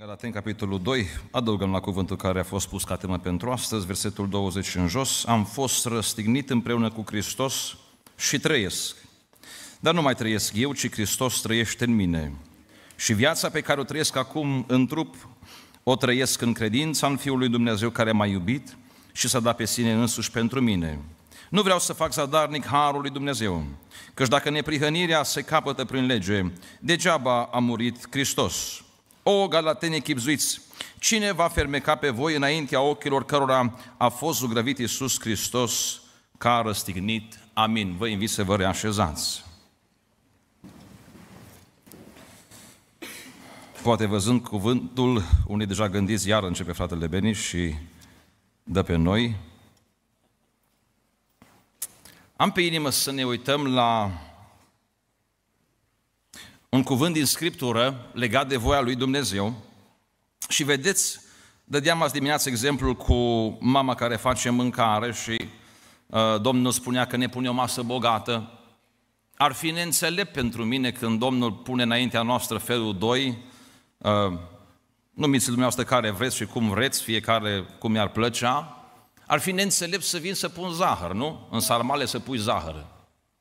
Galaten, capitolul 2, adăugăm la cuvântul care a fost pus ca temă pentru astăzi, versetul 20 în jos, am fost răstignit împreună cu Hristos și trăiesc. Dar nu mai trăiesc eu, ci Hristos trăiește în mine. Și viața pe care o trăiesc acum în trup, o trăiesc în credința în Fiul lui Dumnezeu care m-a iubit și s-a dat pe sine însuși pentru mine. Nu vreau să fac zadarnic harul lui Dumnezeu, căci dacă neprihănirea se capătă prin lege, degeaba a murit Hristos. O, galatenii chipzuiți, cine va fermeca pe voi înaintea ochilor cărora a fost zugrăvit Iisus Hristos ca răstignit? Amin. Vă invit să vă reașezați. Poate văzând cuvântul, unii deja gândiți, iar începe fratele Beni și dă pe noi. Am pe inimă să ne uităm la un cuvânt din Scriptură legat de voia lui Dumnezeu și vedeți, dădeam azi dimineață exemplul cu mama care face mâncare și uh, Domnul spunea că ne pune o masă bogată. Ar fi neînțelept pentru mine când Domnul pune înaintea noastră felul 2, uh, numiți dumneavoastră care vreți și cum vreți, fiecare cum i-ar plăcea, ar fi neînțelept să vin să pun zahăr, nu? În sarmale să pui zahăr.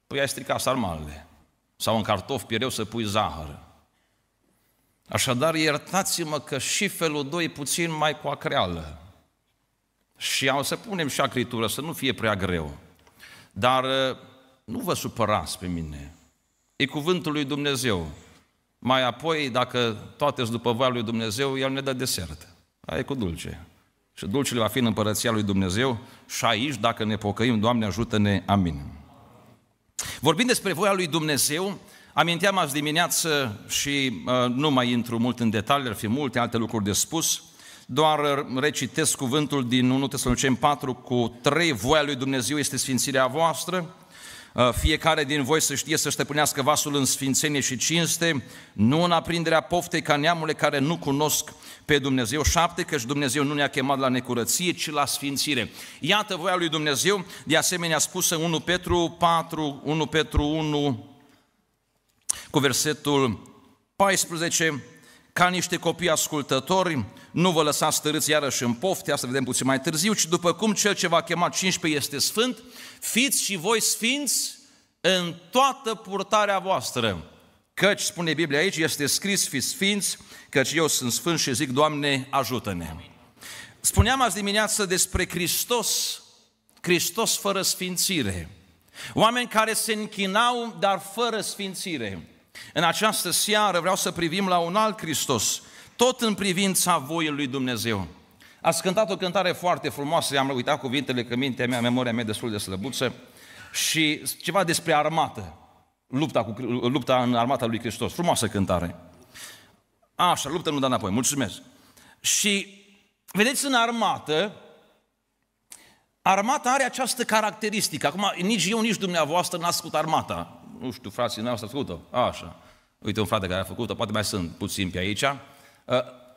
Păi ai stricat sarmalele sau în cartof pireu să pui zahăr. Așadar, iertați-mă că și felul 2 puțin mai cu acreală. Și o să punem și acritură, să nu fie prea greu. Dar ă, nu vă supărați pe mine. E cuvântul lui Dumnezeu. Mai apoi, dacă toate sunt după voia lui Dumnezeu, El ne dă desert. Aia e cu dulce. Și dulcele va fi în împărăția lui Dumnezeu și aici, dacă ne pocăim, Doamne ajută-ne, amin. Vorbind despre voia lui Dumnezeu, aminteam azi dimineață și uh, nu mai intru mult în detalii, ar fi multe alte lucruri de spus, doar uh, recitesc cuvântul din 1 Tesalonicen 4 cu 3, voia lui Dumnezeu este sfințirea voastră, uh, fiecare din voi să știe să stăpânească vasul în sfințenie și cinste, nu în aprinderea poftei ca neamurile care nu cunosc pe Dumnezeu. șapte, Căci Dumnezeu nu ne-a chemat la necurăție, ci la sfințire. Iată voia lui Dumnezeu, de asemenea spusă 1 Petru 4, 1 Petru 1, cu versetul 14, ca niște copii ascultători, nu vă lăsați târâți iarăși în pofte, asta vedem puțin mai târziu, ci după cum cel ce va chema 15 este sfânt, fiți și voi sfinți în toată purtarea voastră. Căci, spune Biblia aici, este scris, fi sfinți, căci eu sunt sfânt și zic, Doamne, ajută-ne. Spuneam azi dimineață despre Hristos, Hristos fără sfințire. Oameni care se închinau, dar fără sfințire. În această seară vreau să privim la un alt Hristos, tot în privința voii lui Dumnezeu. Ați cântat o cântare foarte frumoasă, am uitat cuvintele că mintea mea, memoria mea destul de slăbuță, și ceva despre armată lupta, cu, lupta în armata lui Hristos. Frumoasă cântare. Așa, luptă nu da înapoi, mulțumesc. Și vedeți în armată, armata are această caracteristică. Acum, nici eu, nici dumneavoastră n-ați făcut armata. Nu știu, frații, n-ați făcut-o. Așa. Uite, un frate care a făcut-o, poate mai sunt puțin pe aici. Uh,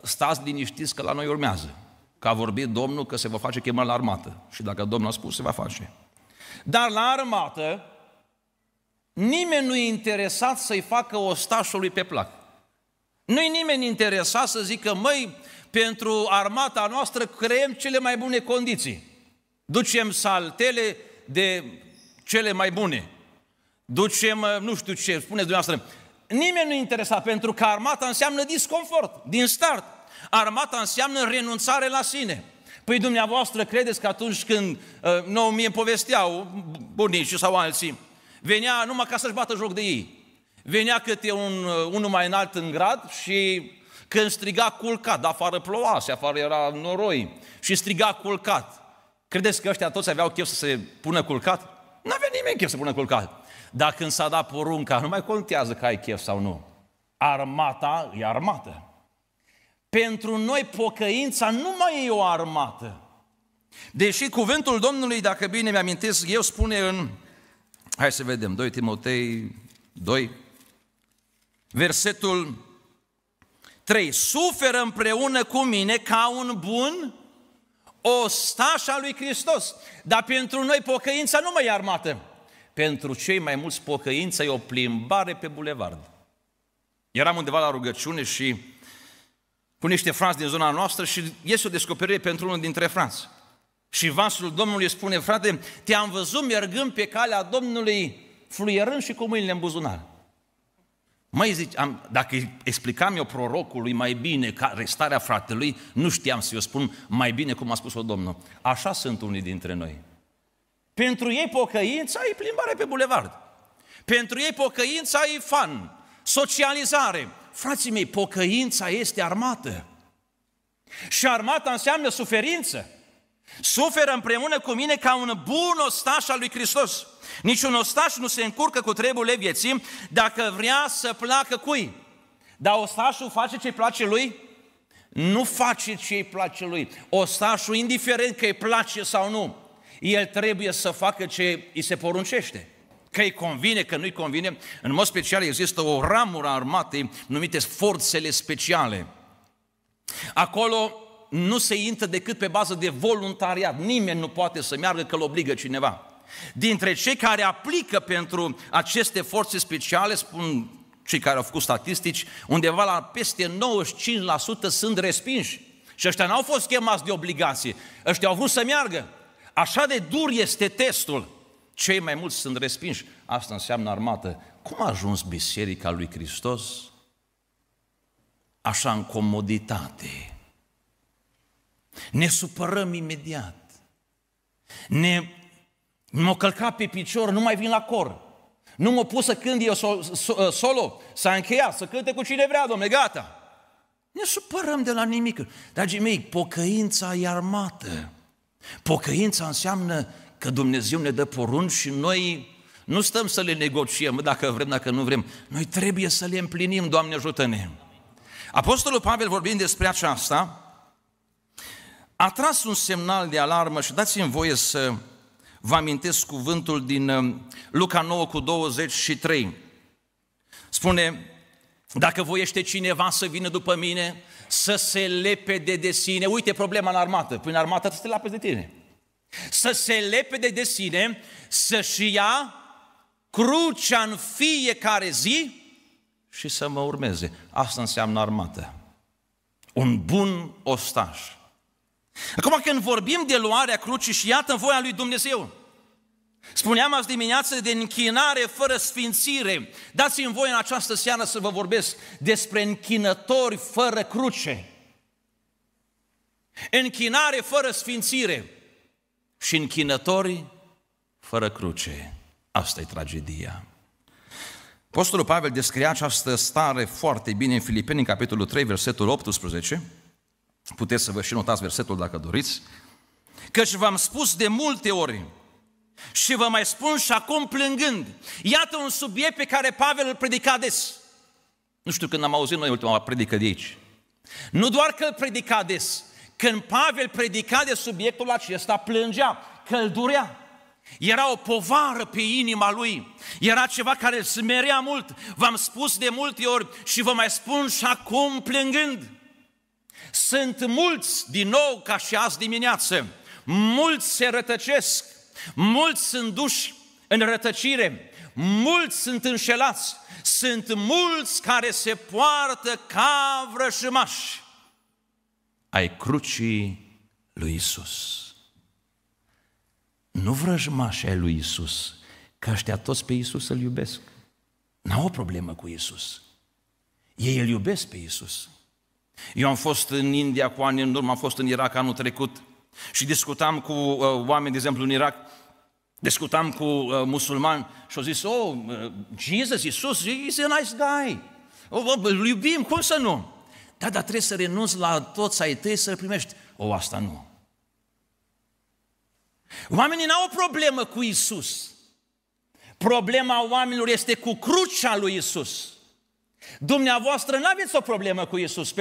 stați liniștiți că la noi urmează. Că a vorbit Domnul că se va face chemare la armată. Și dacă Domnul a spus, se va face. Dar la armată, Nimeni nu e interesat să-i facă ostașului pe plac. Nu-i nimeni interesat să zică, măi, pentru armata noastră creăm cele mai bune condiții. Ducem saltele de cele mai bune. Ducem, nu știu ce, spuneți dumneavoastră. Nimeni nu e interesat, pentru că armata înseamnă disconfort, din start. Armata înseamnă renunțare la sine. Păi dumneavoastră credeți că atunci când uh, nouă mie povesteau bunicii sau alții, Venea numai ca să-și bată joc de ei. Venea câte un, uh, unul mai înalt în grad și când striga culcat, afară ploua, și afară era noroi, și striga culcat. Credeți că ăștia toți aveau chef să se pună culcat? Nu avea nimeni chef să pună culcat. Dar când s-a dat porunca, nu mai contează că ai chef sau nu. Armata e armată. Pentru noi pocăința nu mai e o armată. Deși cuvântul Domnului, dacă bine mi-amintesc eu, spune în Hai să vedem, 2 Timotei 2, versetul 3. Suferă împreună cu mine ca un bun ostaș al lui Hristos. Dar pentru noi pocăința nu mai e armată. Pentru cei mai mulți pocăința e o plimbare pe bulevard. Eram undeva la rugăciune și cu niște franți din zona noastră și este o descoperire pentru unul dintre franți. Și vasul Domnului spune, frate, te-am văzut mergând pe calea Domnului, fluierând și cu mâinile în buzunar. Mai zici, am, dacă explicam eu prorocului mai bine ca restarea fratelui, nu știam să eu spun mai bine cum a spus-o Domnul. Așa sunt unii dintre noi. Pentru ei pocăința e plimbare pe bulevard. Pentru ei pocăința e fan, socializare. Frații mei, pocăința este armată. Și armata înseamnă suferință. Suferă împreună cu mine ca un bun ostaș al lui Hristos. Niciun ostaș nu se încurcă cu treburile vieții dacă vrea să placă cui. Dar ostașul face ce-i place lui? Nu face ce-i place lui. Ostașul, indiferent că îi place sau nu, el trebuie să facă ce îi se poruncește. Că îi convine, că nu-i convine. În mod special există o ramură armată, numită forțele speciale. Acolo nu se intră decât pe bază de voluntariat. Nimeni nu poate să meargă că îl obligă cineva. Dintre cei care aplică pentru aceste forțe speciale, spun cei care au făcut statistici, undeva la peste 95% sunt respinși. Și ăștia n-au fost chemați de obligație, ăștia au vrut să meargă. Așa de dur este testul. Cei mai mulți sunt respinși. Asta înseamnă armată. Cum a ajuns Biserica lui Hristos? Așa în comoditate, ne supărăm imediat. Ne mă călca pe picior, nu mai vin la cor. Nu mă pus să cânt eu uh, solo, s-a încheiat, să cânte cu cine vrea, domne, gata. Ne supărăm de la nimic. Dragii mei, pocăința e armată. Pocăința înseamnă că Dumnezeu ne dă porunci și noi nu stăm să le negociem dacă vrem, dacă nu vrem. Noi trebuie să le împlinim, Doamne ajută-ne. Apostolul Pavel vorbind despre aceasta, a tras un semnal de alarmă și dați-mi voie să vă amintesc cuvântul din uh, Luca 9 cu 23. Spune, dacă voiește cineva să vină după mine, să se lepede de sine, uite problema în armată, în armată să te lapezi de tine. Să se lepede de sine, să-și ia crucea în fiecare zi și să mă urmeze. Asta înseamnă armată. Un bun ostaș Acum când vorbim de luarea crucii și iată voia lui Dumnezeu, Spuneam azi dimineață de închinare fără sfințire. Dați-mi voi în această seară să vă vorbesc despre închinători fără cruce. Închinare fără sfințire și închinători fără cruce. Asta e tragedia. Apostolul Pavel descrie această stare foarte bine în Filipeni, în capitolul 3, versetul 18. Puteți să vă și notați versetul dacă doriți. Căci v-am spus de multe ori și vă mai spun și acum plângând. Iată un subiect pe care Pavel îl predica des. Nu știu când am auzit noi ultima predică de aici. Nu doar că îl predica des, când Pavel predica de subiectul acesta, plângea, că îl durea. Era o povară pe inima lui. Era ceva care îl smerea mult. V-am spus de multe ori și vă mai spun și acum plângând. Sunt mulți, din nou, ca și azi dimineață, mulți se rătăcesc, mulți sunt duși în rătăcire, mulți sunt înșelați, sunt mulți care se poartă ca vrășmași ai crucii lui Isus. Nu vrăjmași ai lui Isus, că ăștia toți pe Isus îl iubesc. N-au o problemă cu Isus. Ei îl iubesc pe Isus. Eu am fost în India cu ani în urmă, am fost în Irak anul trecut și discutam cu uh, oameni, de exemplu, în Irak, discutam cu uh, musulmani și au zis, oh, uh, Jesus, Isus, he's a nice guy. Oh, oh, îl iubim, cum să nu? Da, dar trebuie să renunți la toți ai tăi să primești. O, oh, asta nu. Oamenii n-au o problemă cu Isus. Problema oamenilor este cu crucea lui Isus. Dumneavoastră nu aveți o problemă cu Isus,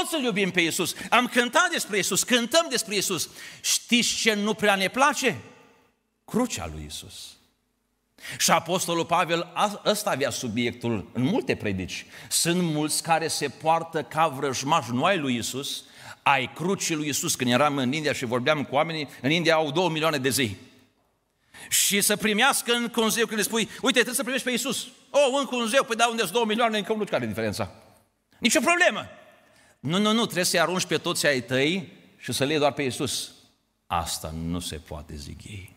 toți îl iubim pe Iisus. Am cântat despre Iisus, cântăm despre Iisus. Știți ce nu prea ne place? Crucea lui Iisus. Și Apostolul Pavel ăsta avea subiectul în multe predici. Sunt mulți care se poartă ca vrăjmași, nu ai lui Iisus, ai crucii lui Iisus. Când eram în India și vorbeam cu oamenii, în India au două milioane de zei. Și să primească în un zeu când le spui, uite, trebuie să primești pe Iisus. O, oh, încă un zeu, păi da, unde sunt două milioane, încă nu care diferența. Nici o problemă. Nu, nu, nu, trebuie să-i arunci pe toți ai tăi și să le doar pe Iisus. Asta nu se poate, zic ei.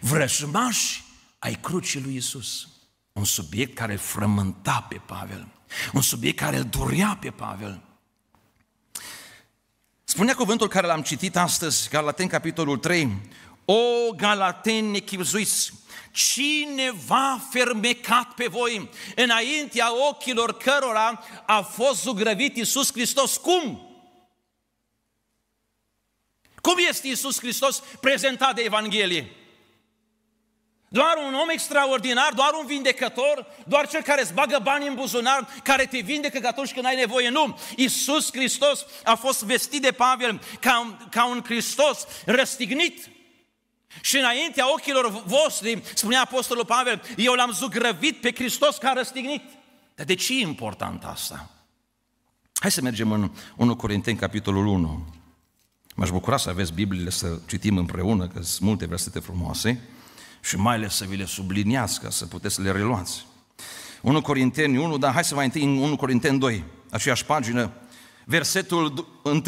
Vrăjmași ai crucii lui Iisus. Un subiect care frământa pe Pavel. Un subiect care îl durea pe Pavel. Spunea cuvântul care l-am citit astăzi, Galaten, capitolul 3, O Galateni nechipzuiți, cineva fermecat pe voi, înaintea ochilor cărora a fost zugrăvit Iisus Hristos. Cum? Cum este Iisus Hristos prezentat de Evanghelie? Doar un om extraordinar, doar un vindecător, doar cel care îți bagă bani în buzunar, care te vindecă că atunci când ai nevoie. Nu! Iisus Hristos a fost vestit de Pavel ca, ca un Hristos răstignit, și înaintea ochilor voștri, spunea Apostolul Pavel, eu l-am zugrăvit pe Hristos ca răstignit. Dar de ce e important asta? Hai să mergem în 1 Corinteni, capitolul 1. M-aș bucura să aveți Bibliile, să citim împreună, că sunt multe versete frumoase și mai ales să vi le subliniați, ca să puteți să le reluați. 1 Corinteni 1, dar hai să mai întâi în 1 Corinteni 2, aceeași pagină, versetul 1.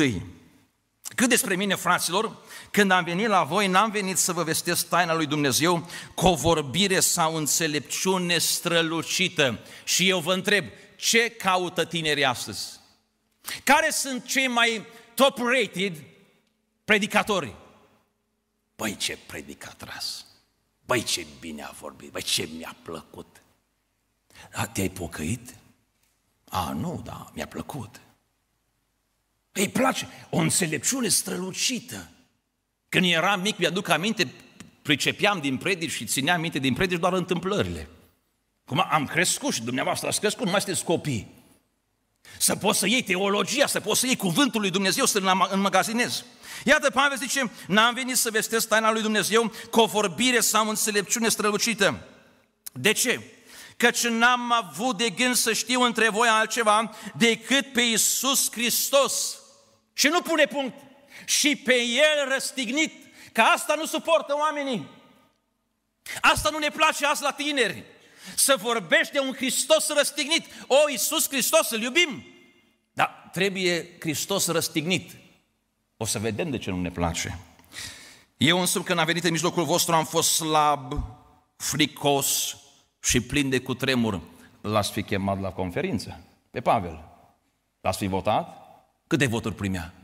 Cât despre mine, fraților, când am venit la voi, n-am venit să vă vestesc taina lui Dumnezeu cu o vorbire sau înțelepciune strălucită. Și eu vă întreb, ce caută tinerii astăzi? Care sunt cei mai top-rated predicatori? Băi, ce predicat ras! tras! Băi, ce bine a vorbit! Băi, ce mi-a plăcut! Da, te-ai pocăit? A, nu, da, mi-a plăcut. Că îi place. O înțelepciune strălucită. Când eram mic, mi-aduc aminte, pricepeam din predici și țineam minte din predici doar întâmplările. Cum am crescut și dumneavoastră ați crescut, nu mai sunteți copii. Să poți să iei teologia, să poți să iei cuvântul lui Dumnezeu, să-l înmagazinezi. Iată, Pavel zice, n-am venit să vestesc taina lui Dumnezeu cu o vorbire sau înțelepciune strălucită. De ce? Căci n-am avut de gând să știu între voi altceva decât pe Iisus Hristos și nu pune punct. Și pe el răstignit, că asta nu suportă oamenii. Asta nu ne place azi la tineri. Să vorbești de un Hristos răstignit. O, Iisus Hristos, îl iubim. Dar trebuie Hristos răstignit. O să vedem de ce nu ne place. Eu însă când am venit în mijlocul vostru am fost slab, fricos și plin de cutremur. L-ați fi chemat la conferință pe Pavel. L-ați fi votat? Câte voturi primea?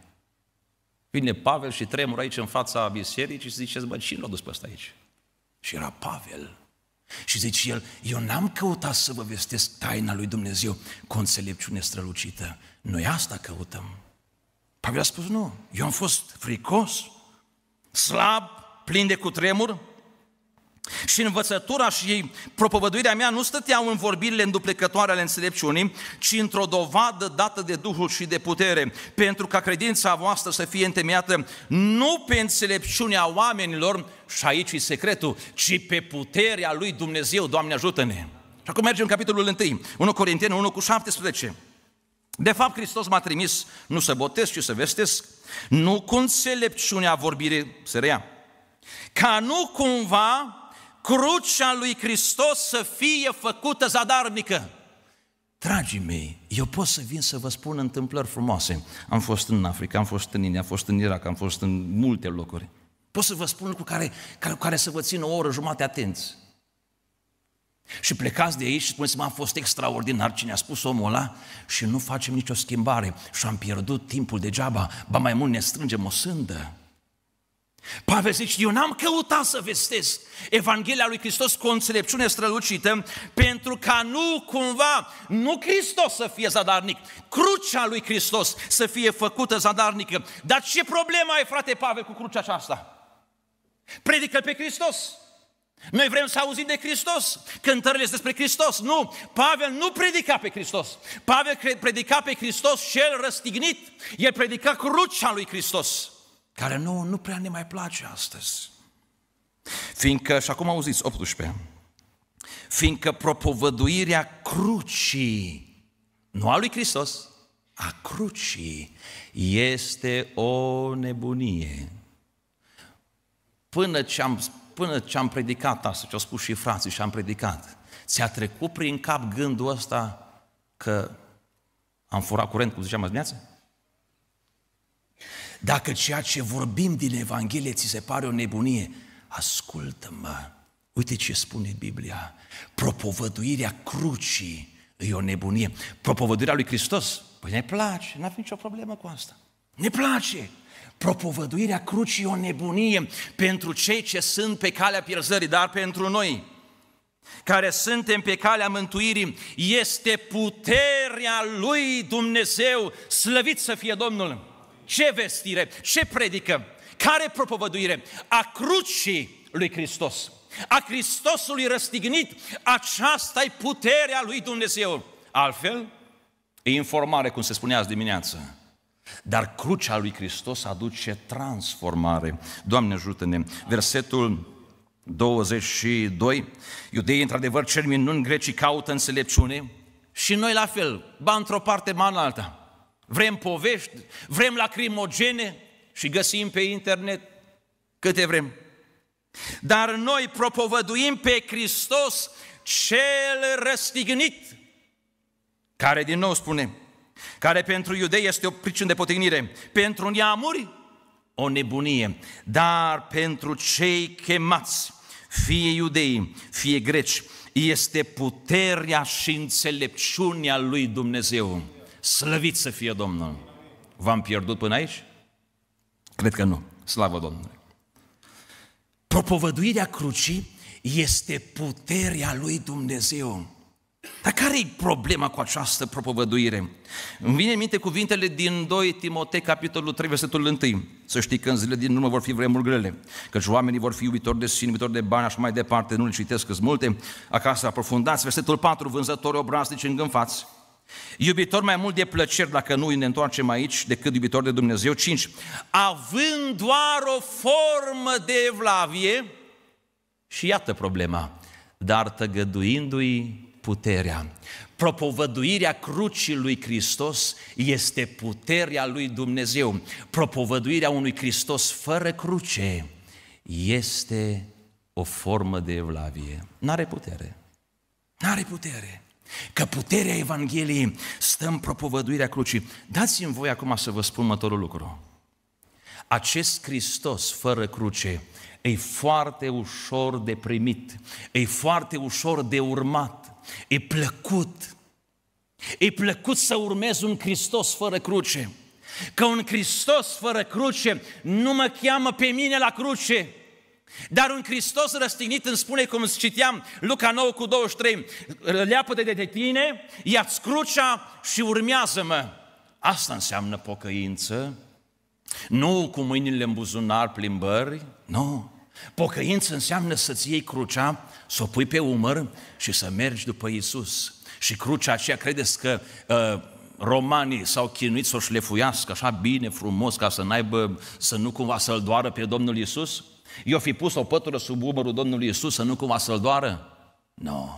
Vine Pavel și tremur aici în fața bisericii și ziceți, bă, cine l-a dus pe ăsta aici? Și era Pavel. Și zice el, eu n-am căutat să vă vestesc taina lui Dumnezeu cu înțelepciune strălucită. Noi asta căutăm. Pavel a spus, nu, eu am fost fricos, slab, plin de cutremur, și învățătura și propovăduirea mea nu stăteau în vorbirile înduplecătoare ale înțelepciunii, ci într-o dovadă dată de Duhul și de putere, pentru ca credința voastră să fie întemeiată nu pe înțelepciunea oamenilor, și aici e secretul, ci pe puterea lui Dumnezeu, Doamne ajută-ne! Și acum mergem în capitolul 1, 1 Corinteni 1 cu 17. De fapt, Hristos m-a trimis nu să botez, ci să vestesc, nu cu înțelepciunea vorbire, să reia, ca nu cumva crucea lui Hristos să fie făcută zadarnică. Dragii mei, eu pot să vin să vă spun întâmplări frumoase. Am fost în Africa, am fost în India, am fost în Irak, am fost în multe locuri. Pot să vă spun cu care, care, care să vă țin o oră jumate atenți. Și plecați de aici și spuneți, m-a fost extraordinar cine a spus omul ăla și nu facem nicio schimbare și am pierdut timpul degeaba, ba mai mult ne strângem o sândă. Pavel zice, eu n-am căutat să vestesc Evanghelia lui Hristos cu o înțelepciune strălucită, pentru ca nu cumva, nu Hristos să fie zadarnic, crucea lui Hristos să fie făcută zadarnică. Dar ce problemă ai, frate Pavel, cu crucea aceasta? predică pe Hristos. Noi vrem să auzim de Hristos, cântările despre Hristos. Nu, Pavel nu predica pe Hristos. Pavel predica pe Hristos cel răstignit. El predica crucea lui Hristos care nu, nu prea ne mai place astăzi. Fiindcă, și acum auziți, 18, fiindcă propovăduirea crucii, nu a lui Hristos, a crucii, este o nebunie. Până ce am, până ce am predicat asta, ce au spus și frații și am predicat, ți-a trecut prin cap gândul ăsta că am furat curent, cum ziceam azi dimineață? Dacă ceea ce vorbim din Evanghelie ți se pare o nebunie, ascultă-mă. Uite ce spune Biblia. Propovăduirea crucii e o nebunie. Propovăduirea lui Hristos, păi ne place, n fi nicio problemă cu asta. Ne place. Propovăduirea crucii e o nebunie pentru cei ce sunt pe calea pierzării, dar pentru noi care suntem pe calea mântuirii, este puterea lui Dumnezeu. Slăvit să fie Domnul! ce vestire, ce predică, care propovăduire a crucii lui Hristos, a Hristosului răstignit, aceasta e puterea lui Dumnezeu. Altfel, e informare, cum se spunea azi dimineață. Dar crucea lui Hristos aduce transformare. Doamne ajută-ne! Versetul 22, iudeii într-adevăr cer minuni, grecii caută înțelepciune și noi la fel, ba într-o parte, ba în alta vrem povești, vrem lacrimogene și găsim pe internet câte vrem. Dar noi propovăduim pe Hristos cel răstignit, care din nou spune, care pentru iudei este o pricină de potignire, pentru neamuri o nebunie, dar pentru cei chemați, fie iudei, fie greci, este puterea și înțelepciunea lui Dumnezeu. Slăvit să fie Domnul! V-am pierdut până aici? Cred că nu. Slavă Domnului! Propovăduirea crucii este puterea lui Dumnezeu. Dar care e problema cu această propovăduire? Îmi vine în minte cuvintele din 2 Timotei, capitolul 3, versetul 1. Să știi că în zilele din urmă vor fi vremuri grele, căci oamenii vor fi iubitori de sine, iubitori de bani, așa mai departe, nu le citesc, câți multe. Acasă aprofundați, versetul 4, vânzători obraznici îngânfați, Iubitor mai mult de plăceri, dacă nu ne întoarcem aici, decât iubitor de Dumnezeu. 5. Având doar o formă de evlavie, și iată problema, dar tăgăduindu-i puterea. Propovăduirea crucii lui Hristos este puterea lui Dumnezeu. Propovăduirea unui Hristos fără cruce este o formă de evlavie. N-are putere. N-are putere. Că puterea Evangheliei stă în propovăduirea crucii. Dați-mi voi acum să vă spun următorul lucru. Acest Hristos fără cruce e foarte ușor de primit, e foarte ușor de urmat, e plăcut. E plăcut să urmezi un Hristos fără cruce. Că un Hristos fără cruce nu mă cheamă pe mine la cruce, dar un Hristos răstignit îmi spune, cum citeam Luca 9 cu 23, leapă de de tine, ia-ți crucea și urmează-mă. Asta înseamnă pocăință, nu cu mâinile în buzunar plimbări, nu. Pocăință înseamnă să-ți iei crucea, să o pui pe umăr și să mergi după Isus. Și crucea aceea, credeți că uh, romanii s-au chinuit să o șlefuiască așa bine, frumos, ca să, n-aibă, să nu cumva să-L doară pe Domnul Isus? Eu fi pus o pătură sub umărul Domnului Isus să nu cumva să-l doară? Nu. No.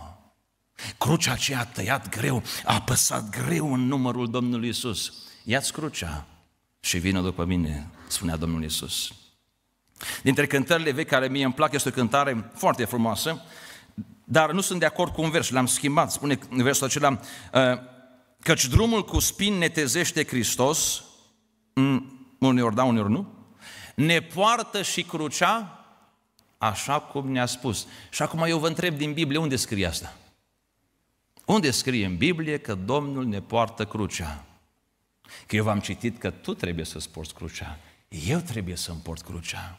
Crucea aceea a tăiat greu, a apăsat greu în numărul Domnului Isus. Ia-ți crucea și vină după mine, spunea Domnul Isus. Dintre cântările vechi care mie îmi plac, este o cântare foarte frumoasă, dar nu sunt de acord cu un vers, l-am schimbat. Spune versul acela, ă, căci drumul cu spin netezește Hristos, mm, uneori da, uneori nu, ne poartă și crucea așa cum ne-a spus. Și acum eu vă întreb din Biblie, unde scrie asta? Unde scrie în Biblie că Domnul ne poartă crucea? Că eu v-am citit că tu trebuie să-ți porți crucea. Eu trebuie să-mi port crucea.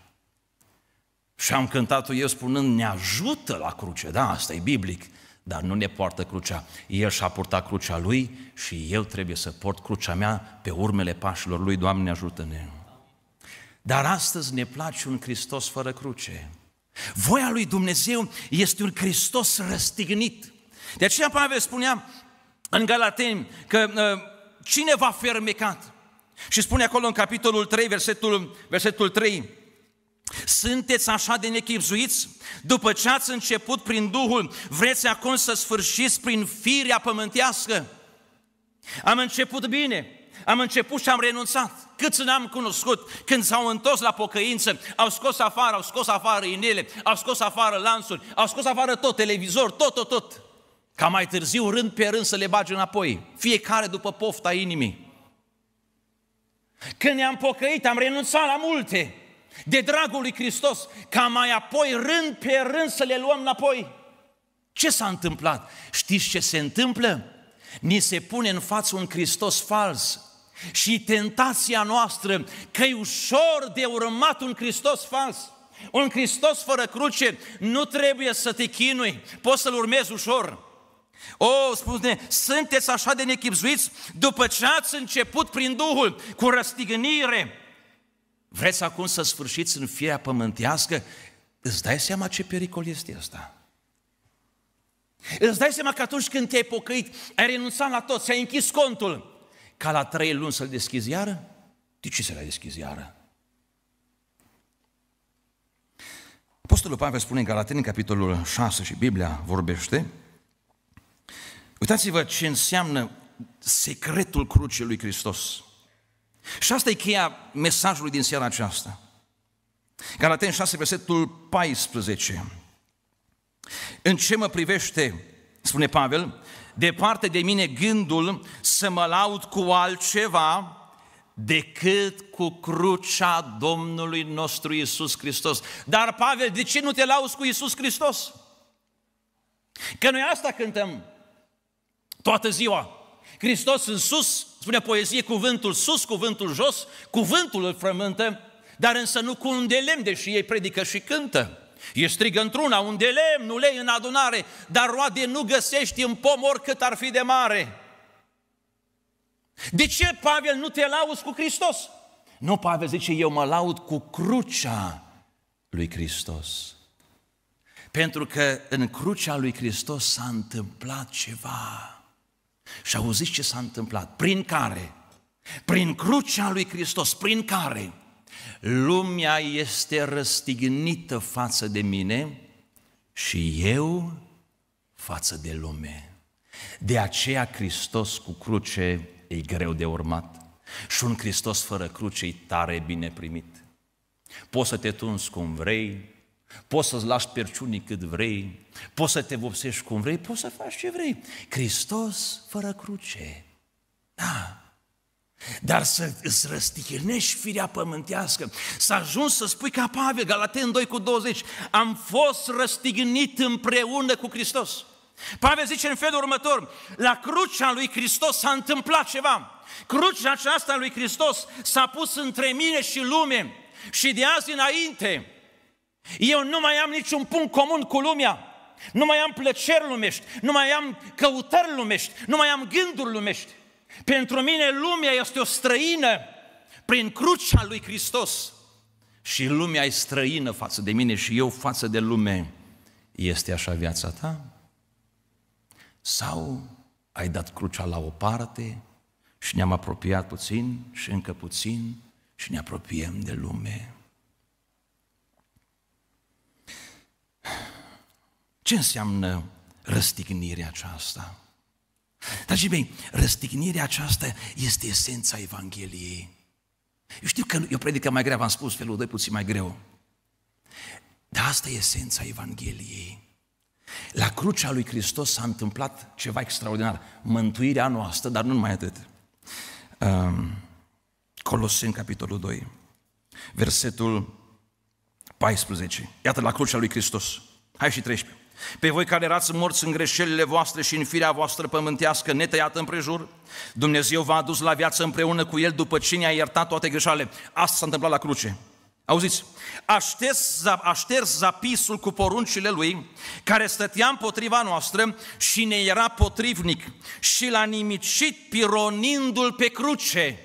Și am cântat-o eu spunând, ne ajută la cruce, da, asta e biblic, dar nu ne poartă crucea. El și-a purtat crucea lui și eu trebuie să port crucea mea pe urmele pașilor lui, Doamne ajută-ne. Dar astăzi ne place un Hristos fără cruce. Voia lui Dumnezeu este un Hristos răstignit. De aceea Pavel spunea în Galateni că uh, cine va fermecat? Și spune acolo în capitolul 3, versetul, versetul 3, sunteți așa de nechipzuiți? După ce ați început prin Duhul, vreți acum să sfârșiți prin firea pământească? Am început bine, am început și am renunțat. Cât n-am cunoscut când s-au întors la pocăință, au scos afară, au scos afară inele, au scos afară lanțuri, au scos afară tot, televizor, tot, tot, tot. Ca mai târziu, rând pe rând, să le bage înapoi. Fiecare după pofta inimii. Când ne-am pocăit, am renunțat la multe. De dragul lui Hristos, ca mai apoi, rând pe rând, să le luăm înapoi. Ce s-a întâmplat? Știți ce se întâmplă? Ni se pune în față un Hristos fals, și tentația noastră că e ușor de urmat un Hristos fals, un Hristos fără cruce, nu trebuie să te chinui, poți să-L urmezi ușor. O, oh, spune, sunteți așa de nechipzuiți după ce ați început prin Duhul, cu răstignire. Vreți acum să sfârșiți în firea pământească? Îți dai seama ce pericol este ăsta? Îți dai seama că atunci când te-ai pocăit, ai renunțat la tot, ți-ai închis contul, ca la trei luni să-l deschizi iară? De ce să-l deschizi iară? Apostolul Pavel spune în Galateni, capitolul 6 și Biblia vorbește, uitați-vă ce înseamnă secretul crucii lui Hristos. Și asta e cheia mesajului din seara aceasta. Galateni 6, versetul 14. În ce mă privește, spune Pavel, departe de mine gândul să mă laud cu altceva decât cu crucea Domnului nostru Isus Hristos. Dar Pavel, de ce nu te lauzi cu Isus Hristos? Că noi asta cântăm toată ziua. Hristos în sus, spune poezie, cuvântul sus, cuvântul jos, cuvântul îl frământă, dar însă nu cu un de lemn, deși ei predică și cântă. E strigă într-una, unde lemn, ulei în adunare, dar roade nu găsești în pom oricât ar fi de mare. De ce, Pavel, nu te lauzi cu Hristos? Nu, Pavel zice, eu mă laud cu crucea lui Hristos. Pentru că în crucea lui Hristos s-a întâmplat ceva. Și auziți ce s-a întâmplat? Prin care? Prin crucea lui Hristos, prin care Lumea este răstignită față de mine și eu față de lume. De aceea Hristos cu cruce e greu de urmat și un Hristos fără cruce e tare bine primit. Poți să te tunzi cum vrei, poți să-ți lași perciunii cât vrei, poți să te vopsești cum vrei, poți să faci ce vrei. Hristos fără cruce. Da, dar să îți răstignești firea pământească, să ajungi să spui ca Pavel, Galaten 2 cu 20, am fost răstignit împreună cu Hristos. Pavel zice în felul următor, la crucea lui Hristos s-a întâmplat ceva. Crucea aceasta lui Hristos s-a pus între mine și lume și de azi înainte eu nu mai am niciun punct comun cu lumea. Nu mai am plăceri lumești, nu mai am căutări lumești, nu mai am gânduri lumești. Pentru mine lumea este o străină prin crucea lui Hristos. Și lumea e străină față de mine și eu față de lume. Este așa viața ta? Sau ai dat crucea la o parte și ne-am apropiat puțin și încă puțin și ne apropiem de lume. Ce înseamnă răstignirea aceasta? Dragii mei, răstignirea aceasta este esența Evangheliei. Eu știu că eu predică mai greu, v-am spus, felul de puțin mai greu. Dar asta e esența Evangheliei. La crucea lui Hristos s-a întâmplat ceva extraordinar. Mântuirea noastră, dar nu numai atât. Coloseni, capitolul 2, versetul 14. Iată la crucea lui Hristos. Hai și 13. Pe voi care erați morți în greșelile voastre și în firea voastră pământească netăiată împrejur, Dumnezeu v-a adus la viață împreună cu El după ce ne-a iertat toate greșelile. Asta s-a întâmplat la cruce. Auziți, a șters zapisul cu poruncile lui, care stătea împotriva noastră și ne era potrivnic și l-a nimicit pironindu-l pe cruce.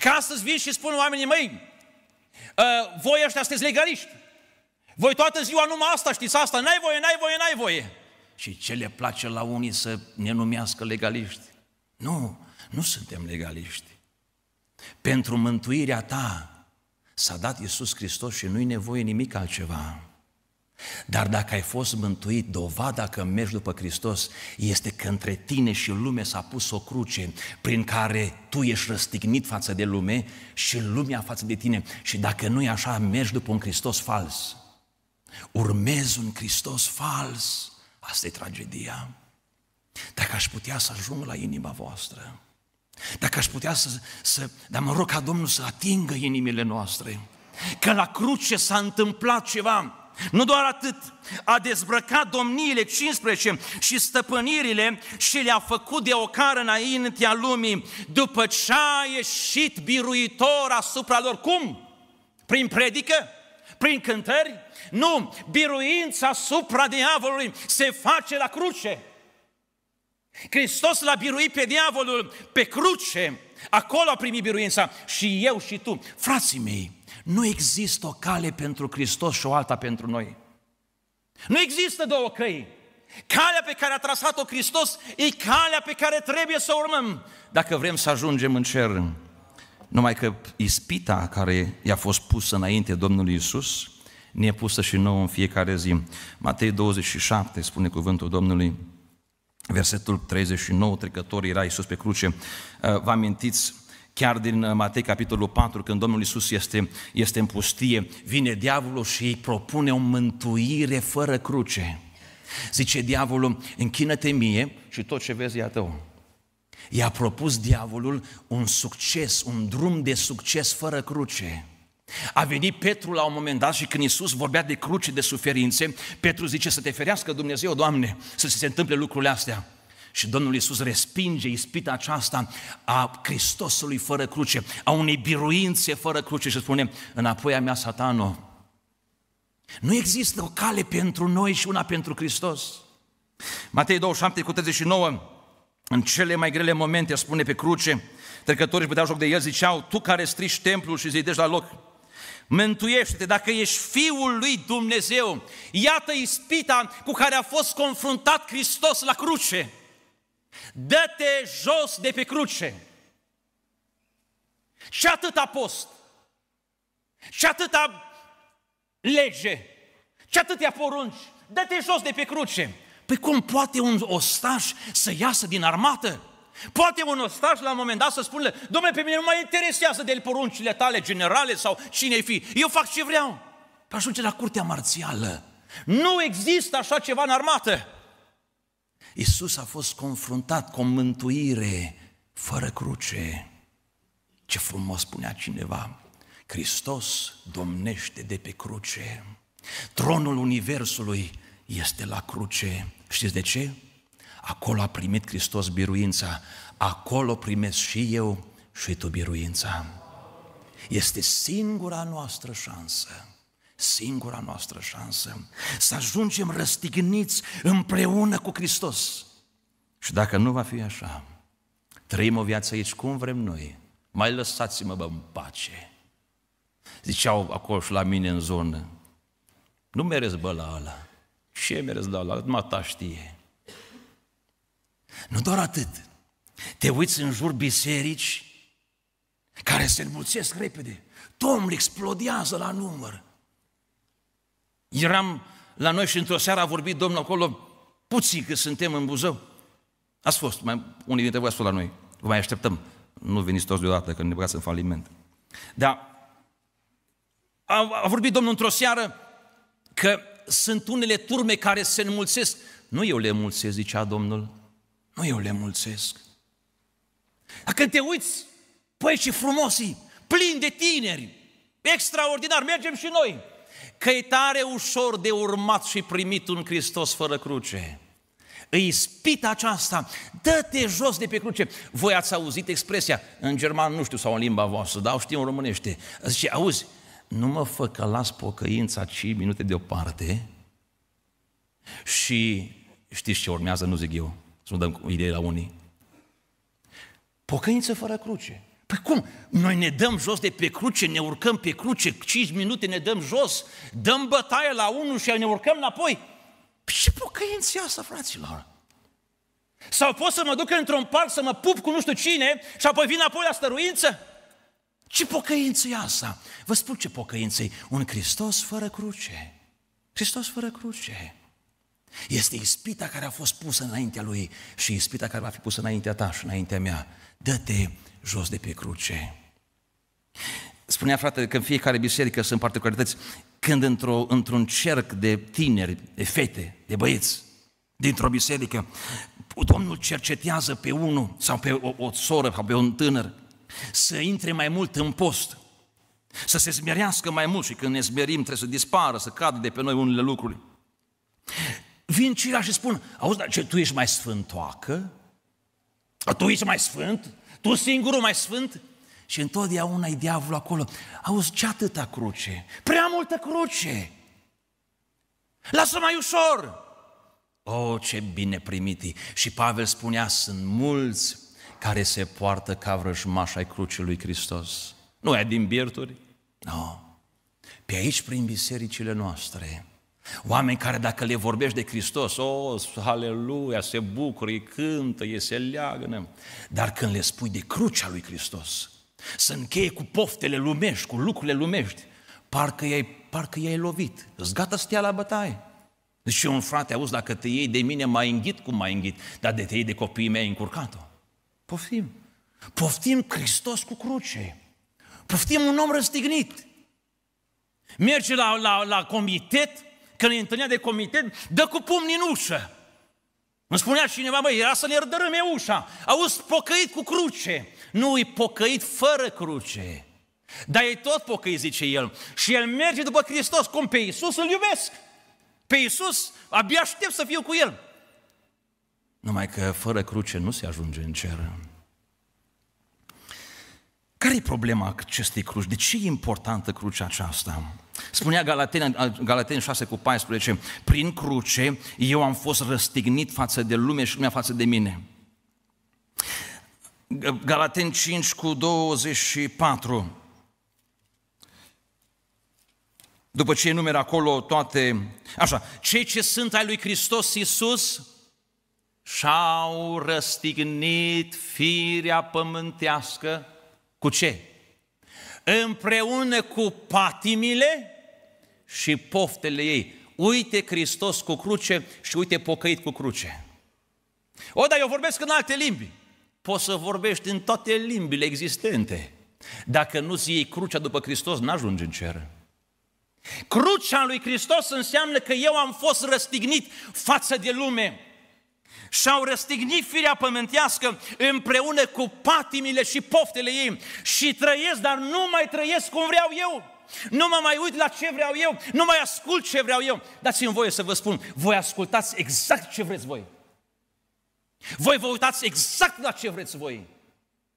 Ca astăzi vin și spun oamenii, măi, ă, voi ăștia sunteți legaliști. Voi toată ziua numai asta știți, asta, n-ai voie, n-ai voie, n-ai voie. Și ce le place la unii să ne numească legaliști? Nu, nu suntem legaliști. Pentru mântuirea ta s-a dat Iisus Hristos și nu-i nevoie nimic altceva. Dar dacă ai fost mântuit, dovada că mergi după Hristos este că între tine și lume s-a pus o cruce prin care tu ești răstignit față de lume și lumea față de tine. Și dacă nu e așa, mergi după un Hristos fals urmezi un Hristos fals, asta e tragedia. Dacă aș putea să ajung la inima voastră, dacă aș putea să, să dar mă rog ca Domnul să atingă inimile noastre, că la cruce s-a întâmplat ceva, nu doar atât, a dezbrăcat domniile 15 și stăpânirile și le-a făcut de ocară înaintea lumii, după ce a ieșit biruitor asupra lor. Cum? Prin predică? Prin cântări? Nu, biruința asupra diavolului se face la cruce. Hristos l-a biruit pe diavolul pe cruce. Acolo a primit biruința și eu și tu. Frații mei, nu există o cale pentru Hristos și o alta pentru noi. Nu există două căi. Calea pe care a trasat-o Hristos e calea pe care trebuie să o urmăm dacă vrem să ajungem în cer. Numai că ispita care i-a fost pusă înainte Domnului Isus ne-e pusă și nouă în fiecare zi. Matei 27 spune cuvântul Domnului, versetul 39, trecător era Iisus pe cruce. Uh, vă amintiți chiar din uh, Matei capitolul 4, când Domnul Iisus este, este în pustie, vine diavolul și îi propune o mântuire fără cruce. Zice diavolul, închină-te mie și tot ce vezi e a tău. I-a propus diavolul un succes, un drum de succes fără cruce. A venit Petru la un moment dat și când Iisus vorbea de cruce, de suferințe, Petru zice să te ferească Dumnezeu, Doamne, să se întâmple lucrurile astea. Și Domnul Iisus respinge ispita aceasta a Hristosului fără cruce, a unei biruințe fără cruce și spune, înapoi a mea satano. Nu există o cale pentru noi și una pentru Hristos. Matei 27 cu 39, în cele mai grele momente, spune pe cruce, trecătorii își băteau joc de el, ziceau, tu care strici templul și zidești la loc, Mântuiește-te dacă ești Fiul lui Dumnezeu. Iată ispita cu care a fost confruntat Hristos la cruce. Dă-te jos de pe cruce. Și atât post. Și atâta lege. Și atâtea porunci. Dă-te jos de pe cruce. Păi cum poate un ostaș să iasă din armată? Poate un ostaș la un moment dat să spună, domnule, pe mine nu mă interesează de poruncile tale generale sau cine fi, eu fac ce vreau. Păi ajunge la curtea marțială. Nu există așa ceva în armată. Isus a fost confruntat cu o mântuire fără cruce. Ce frumos spunea cineva, Hristos domnește de pe cruce. Tronul Universului este la cruce. Știți de ce? Acolo a primit Hristos biruința, acolo primesc și eu și tu biruința. Este singura noastră șansă singura noastră șansă, să ajungem răstigniți împreună cu Hristos. Și dacă nu va fi așa, trăim o viață aici cum vrem noi, mai lăsați-mă bă, în pace. Ziceau acolo și la mine în zonă, nu merez bă la ala, ce merez la ala, mata știe. Nu doar atât. Te uiți în jur biserici care se înmulțesc repede. Domnul explodează la număr. Eram la noi și într-o seară a vorbit Domnul acolo, puțin că suntem în Buzău. Ați fost, mai, unii dintre voi ați fost la noi. Vă mai așteptăm. Nu veniți toți deodată, că ne băgați în faliment. Dar a, a vorbit Domnul într-o seară că sunt unele turme care se înmulțesc. Nu eu le înmulțesc, zicea Domnul, nu eu le mulțesc. Dacă te uiți, păi și frumosi, plini de tineri, extraordinar, mergem și noi. Că e tare ușor de urmat și primit un Hristos fără cruce. Îi spita aceasta, dă-te jos de pe cruce. Voi ați auzit expresia, în german nu știu, sau în limba voastră, dar o știu în românește. Zice, auzi, nu mă fă că las pocăința 5 minute deoparte și știți ce urmează, nu zic eu, să nu dăm idei la unii. Pocăință fără cruce. Păi cum? Noi ne dăm jos de pe cruce, ne urcăm pe cruce, 5 minute ne dăm jos, dăm bătaie la unul și ne urcăm înapoi. Păi ce pocăință asta, fraților? Sau pot să mă duc într-un parc să mă pup cu nu știu cine și apoi vin apoi la stăruință? Ce pocăință e asta? Vă spun ce pocăință e. Un Hristos fără cruce. Hristos fără cruce. Este ispita care a fost pusă înaintea lui și ispita care va fi pusă înaintea ta și înaintea mea. Dă-te jos de pe cruce. Spunea frate că în fiecare biserică sunt particularități. Când într-o, într-un cerc de tineri, de fete, de băieți, dintr-o biserică, Domnul cercetează pe unul sau pe o, o soră sau pe un tânăr să intre mai mult în post, să se smerească mai mult și când ne smerim trebuie să dispară, să cadă de pe noi unele lucruri vin ceilalți și spun, auzi, dar ce, tu ești mai sfântoacă? Tu ești mai sfânt? Tu singurul mai sfânt? Și întotdeauna e diavolul acolo. Auzi, ce atâta cruce? Prea multă cruce! Lasă mai ușor! Oh, ce bine primiti! Și Pavel spunea, sunt mulți care se poartă ca vrăjmaș ai crucii lui Hristos. Nu e din birturi? Nu. No. Pe aici, prin bisericile noastre, Oameni care dacă le vorbești de Hristos, o, oh, aleluia, se bucură, îi cântă, ei se leagănă. Dar când le spui de crucea lui Hristos, să încheie cu poftele lumești, cu lucrurile lumești, parcă i-ai, parcă i-ai lovit, îți gata să te ia la bătaie. Deci un frate, auzi, dacă te iei de mine, mai înghit cum mai înghit, dar de te iei de copiii mei încurcat-o. Poftim. Poftim Hristos cu cruce. Poftim un om răstignit. Merge la, la, la comitet când ne întâlnea de comitet, dă cu pumni în ușă. Îmi spunea cineva, băi, era să ne rădărâme ușa. Auzi, pocăit cu cruce. Nu, e pocăit fără cruce. Dar e tot pocăit, zice el. Și el merge după Hristos. Cum pe Iisus îl iubesc. Pe Iisus abia aștept să fiu cu el. Numai că fără cruce nu se ajunge în cer care e problema acestei cruci? De ce e importantă crucea aceasta? Spunea Galaten, Galaten 6 cu 14, prin cruce eu am fost răstignit față de lume și lumea față de mine. Galaten 5 cu 24. După ce enumeră acolo toate... Așa, cei ce sunt ai lui Hristos Iisus și-au răstignit firea pământească cu ce? Împreună cu patimile și poftele ei. Uite Hristos cu cruce și uite pocăit cu cruce. O, dar eu vorbesc în alte limbi. Poți să vorbești în toate limbile existente. Dacă nu-ți iei crucea după Hristos, n-ajungi în cer. Crucea lui Hristos înseamnă că eu am fost răstignit față de lume și-au răstignit firea pământească împreună cu patimile și poftele ei și trăiesc, dar nu mai trăiesc cum vreau eu. Nu mă mai uit la ce vreau eu, nu mai ascult ce vreau eu. Dați-mi voie să vă spun, voi ascultați exact ce vreți voi. Voi vă uitați exact la ce vreți voi.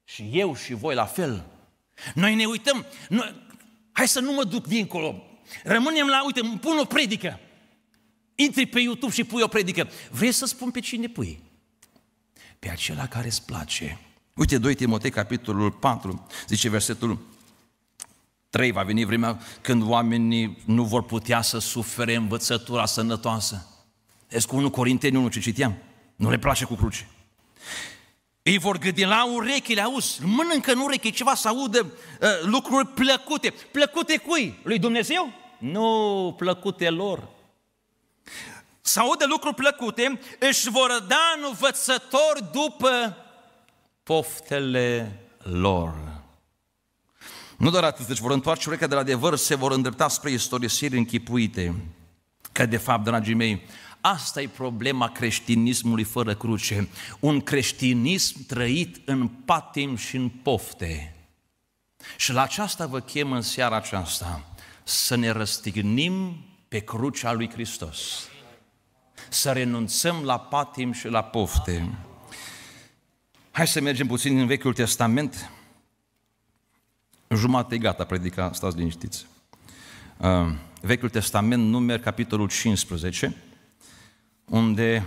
Și eu și voi la fel. Noi ne uităm, noi... hai să nu mă duc dincolo. Rămânem la, uite, îmi pun o predică. Intri pe YouTube și pui o predică. Vrei să spun pe cine pui? Pe acela care îți place. Uite 2 Timotei, capitolul 4, zice versetul 3, va veni vremea când oamenii nu vor putea să sufere învățătura sănătoasă. Deci cu 1 Corinteni 1, ce citeam, nu le place cu cruce. Ei vor gândi la urechile, auzi, mănâncă în urechi, ceva să audă uh, lucruri plăcute. Plăcute cui? Lui Dumnezeu? Nu, plăcute lor să audă lucruri plăcute, își vor da învățător după poftele lor. Nu doar atât, deci vor întoarce urechea de la adevăr, se vor îndrepta spre istorisiri închipuite. Că de fapt, dragii mei, asta e problema creștinismului fără cruce. Un creștinism trăit în patim și în pofte. Și la aceasta vă chem în seara aceasta, să ne răstignim pe crucea lui Hristos. Să renunțăm la patim și la pofte. Hai să mergem puțin în Vechiul Testament. Jumate gata, predica, stați liniștiți. Uh, Vechiul Testament, numer capitolul 15, unde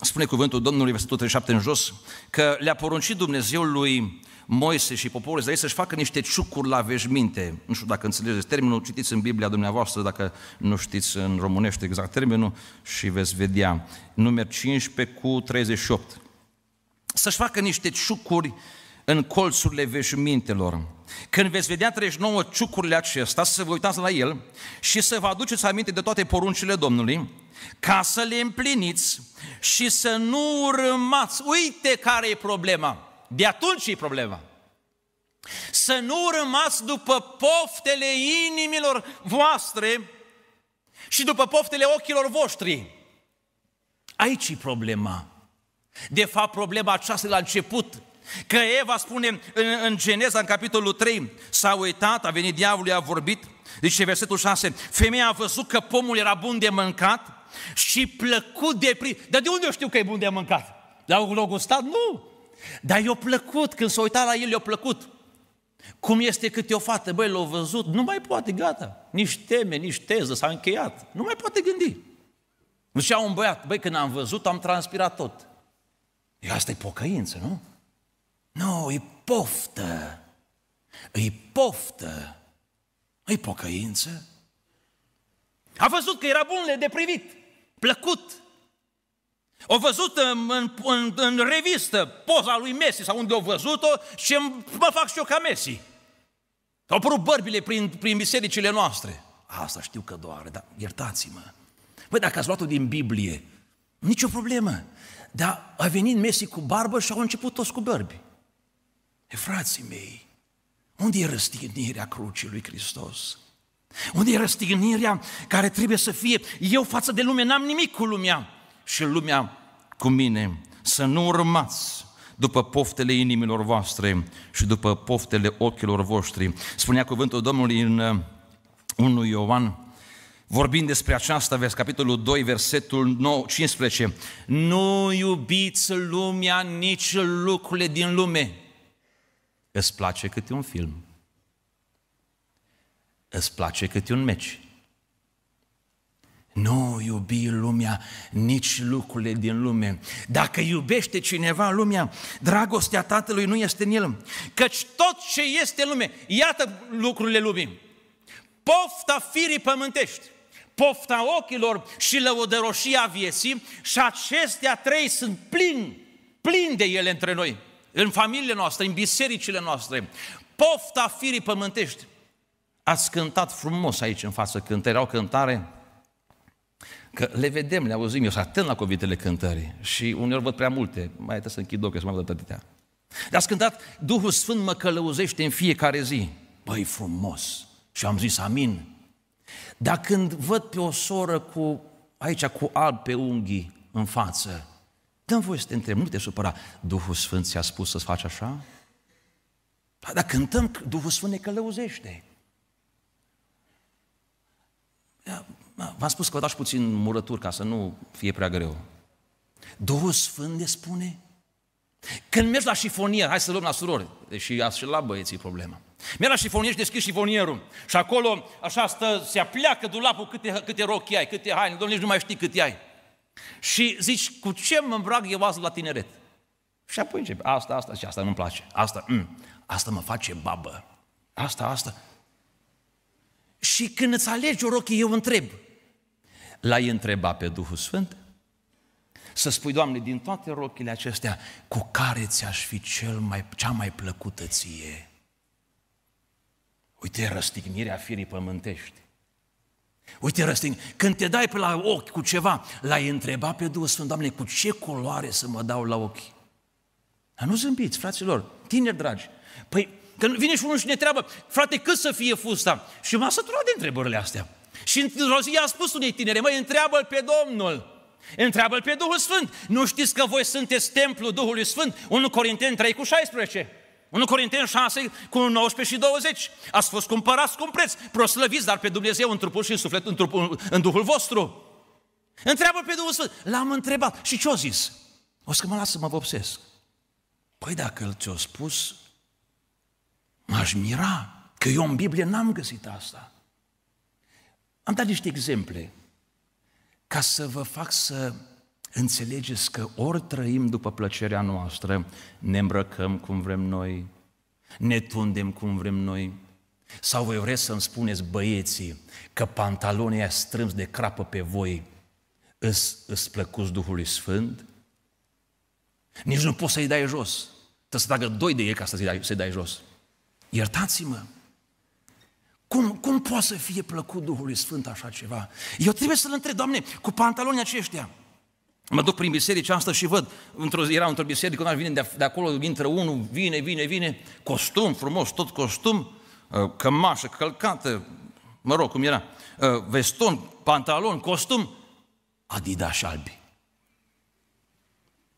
spune cuvântul Domnului, versetul 37 în jos, că le-a poruncit Dumnezeu lui Moise și poporul Israel să-și facă niște ciucuri la veșminte. Nu știu dacă înțelegeți termenul, citiți în Biblia dumneavoastră, dacă nu știți în românește exact termenul și veți vedea. Numer 15 cu 38. Să-și facă niște ciucuri în colțurile veșmintelor. Când veți vedea 39 ciucurile acestea, să vă uitați la el și să vă aduceți aminte de toate poruncile Domnului, ca să le împliniți și să nu urmați. Uite care e problema! De atunci e problema. Să nu rămați după poftele inimilor voastre și după poftele ochilor voștri. Aici e problema. De fapt, problema aceasta de la început. Că Eva spune în, în Geneza, în capitolul 3, s-a uitat, a venit diavolul, a vorbit, zice versetul 6, femeia a văzut că pomul era bun de mâncat și plăcut de prin. Dar de unde eu știu că e bun de mâncat? L-au gustat? Nu! Dar i-a plăcut, când s-a uitat la el, i-a plăcut. Cum este câte o fată, băi, l-a văzut, nu mai poate, gata. Nici teme, nici teză, s-a încheiat. Nu mai poate gândi. Nu și un băiat, băi, când am văzut, am transpirat tot. E asta e pocăință, nu? Nu, e poftă. E poftă. E pocăință. A văzut că era bun de privit, plăcut, o văzut în, în, în, în revistă poza lui Messi sau unde o văzut-o și mă fac și eu ca Messi. Au apărut bărbile prin, prin bisericile noastre. Asta știu că doare, dar iertați-mă. Păi dacă ați luat-o din Biblie, nicio problemă. Dar a venit Messi cu barbă și au început toți cu bărbi. E, frații mei, unde e răstignirea crucii lui Hristos? Unde e răstignirea care trebuie să fie eu față de lume? N-am nimic cu lumea și lumea cu mine. Să nu urmați după poftele inimilor voastre și după poftele ochilor voștri. Spunea cuvântul Domnului în 1 uh, Ioan, vorbind despre aceasta, vers, capitolul 2, versetul 9, 15. Nu iubiți lumea, nici lucrurile din lume. Îți place câte un film. Îți place câte un meci. Nu iubi lumea, nici lucrurile din lume. Dacă iubește cineva lumea, dragostea Tatălui nu este în el. Căci tot ce este în lume, iată lucrurile lumii. Pofta firii pământești, pofta ochilor și lăudăroșia vieții și acestea trei sunt plini, plini de ele între noi, în familiile noastre, în bisericile noastre. Pofta firii pământești. Ați cântat frumos aici în față când erau cântare, Că le vedem, le auzim, eu sunt atent la cuvintele cântării și uneori văd prea multe, mai trebuie să închid ochii, să mai văd atâtea. Dar ați cântat, Duhul Sfânt mă călăuzește în fiecare zi. Băi, frumos! Și am zis amin. Dar când văd pe o soră cu, aici, cu alb pe unghii în față, dă-mi voie să te întreb, nu te supăra, Duhul Sfânt ți-a spus să faci așa? Da, dar cântăm, Duhul Sfânt ne călăuzește. Da, da, v-am spus că vă dați puțin murături ca să nu fie prea greu. Duhul Sfânt ne spune? Când mergi la șifonier, hai să luăm la surori, și așa la băieții problema. Mergi la șifonier și deschizi șifonierul și acolo așa stă, se apleacă dulapul câte, câte rochi ai, câte haine, domnule, nici nu mai știi câte ai. Și zici, cu ce mă îmbrac eu azi la tineret? Și apoi începe, asta, asta și asta nu-mi place, asta, mm, asta mă face babă, asta, asta. Și când îți alegi o rochie, eu întreb, L-ai întrebat pe Duhul Sfânt? Să spui, Doamne, din toate rochile acestea, cu care ți-aș fi cel mai, cea mai plăcută ție? Uite răstignirea firii pământești. Uite răsting, când te dai pe la ochi cu ceva, l-ai întrebat pe Duhul Sfânt, Doamne, cu ce culoare să mă dau la ochi? Dar nu zâmbiți, fraților, tineri dragi. Păi, când vine și unul și ne treabă, frate, cât să fie fusta? Și m-a săturat de întrebările astea. Și într-o zi a spus unei tinere, măi, întreabă-L pe Domnul. Întreabă-L pe Duhul Sfânt. Nu știți că voi sunteți templul Duhului Sfânt? 1 Corinteni 3 cu 16. 1 Corinteni 6 cu 19 și 20. Ați fost cumpărați cu un preț. Proslăviți, dar pe Dumnezeu în trupul și în suflet, în, trupul, în Duhul vostru. Întreabă pe Duhul Sfânt. L-am întrebat. Și ce-o zis? O să mă las să mă vopsesc. Păi dacă îl ți-o spus, m-aș mira, că eu în Biblie n-am găsit asta. Am dat niște exemple ca să vă fac să înțelegeți că ori trăim după plăcerea noastră, ne îmbrăcăm cum vrem noi, ne tundem cum vrem noi, sau voi vreți să-mi spuneți băieții că pantalonii aia strâns de crapă pe voi îți, îți plăcuți Duhului Sfânt? Nici nu poți să-i dai jos. Trebuie să tragă doi de ei ca să-i dai, să dai jos. Iertați-mă! Cum, cum poate să fie plăcut Duhului Sfânt așa ceva? Eu trebuie să-L întreb, Doamne, cu pantalonii aceștia, Mă duc prin biserică asta și văd, într-o, era într-o biserică, când vine de, de acolo, intră unul, vine, vine, vine, costum frumos, tot costum, uh, cămașă, călcată, mă rog, cum era, uh, veston, pantalon, costum, Adidas albi.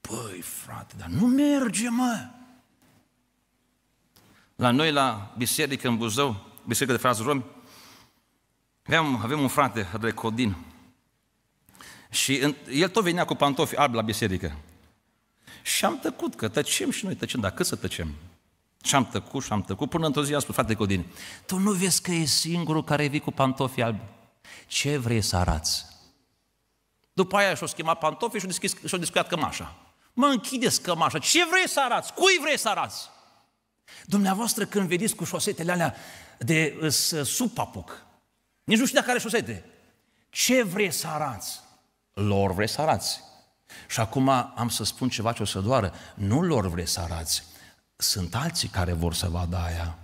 Păi, frate, dar nu merge, mă! La noi, la biserică în Buzău, biserică de frați romi, aveam, avem un frate, Adre Codin, și în, el tot venea cu pantofi albi la biserică. Și am tăcut, că tăcem și noi tăcem, dar cât să tăcem? Și am tăcut și am tăcut, până într-o zi a spus, frate Codin, tu nu vezi că e singurul care vii cu pantofi albi? Ce vrei să arați? După aia și o schimbat pantofii și o deschis, și-au discutat cămașa. Mă închideți cămașa, ce vrei să arați? Cui vrei să arați? Dumneavoastră când veniți cu șosetele alea, de uh, uh, sub papuc. Nici nu știu dacă are șosete. Ce vrei să arăți? Lor vrei să arăți. Și acum am să spun ceva ce o să doară. Nu lor vrei să arăți. Sunt alții care vor să vadă aia.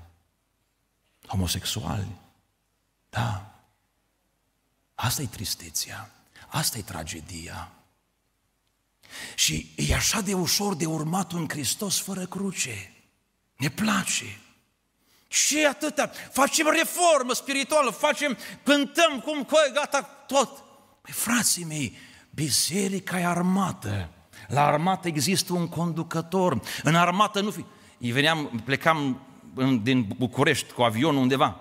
Homosexuali. Da. Asta e tristețea. Asta e tragedia. Și e așa de ușor de urmat un Hristos fără cruce. Ne place. Ce atâta? Facem reformă spirituală, facem, cântăm cum că gata tot. Păi, frații mei, biserica e armată. La armată există un conducător. În armată nu fi... Îi veneam, plecam din București cu avionul undeva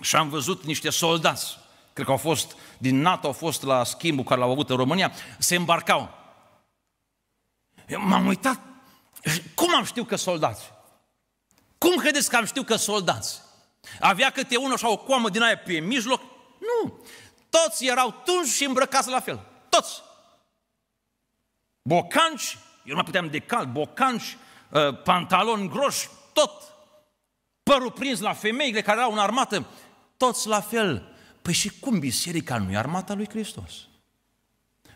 și am văzut niște soldați, cred că au fost din NATO, au fost la schimbul care l-au avut în România, se îmbarcau. Eu m-am uitat, cum am știut că soldați? Cum credeți că am știut că soldați? Avea câte unul așa o coamă din aia pe mijloc? Nu. Toți erau tunși și îmbrăcați la fel. Toți. Bocanci, eu nu mai puteam de cal, bocanci, ă, pantaloni groși, tot. Părul prins la femeile care erau în armată, toți la fel. Păi și cum biserica nu e armata lui Hristos?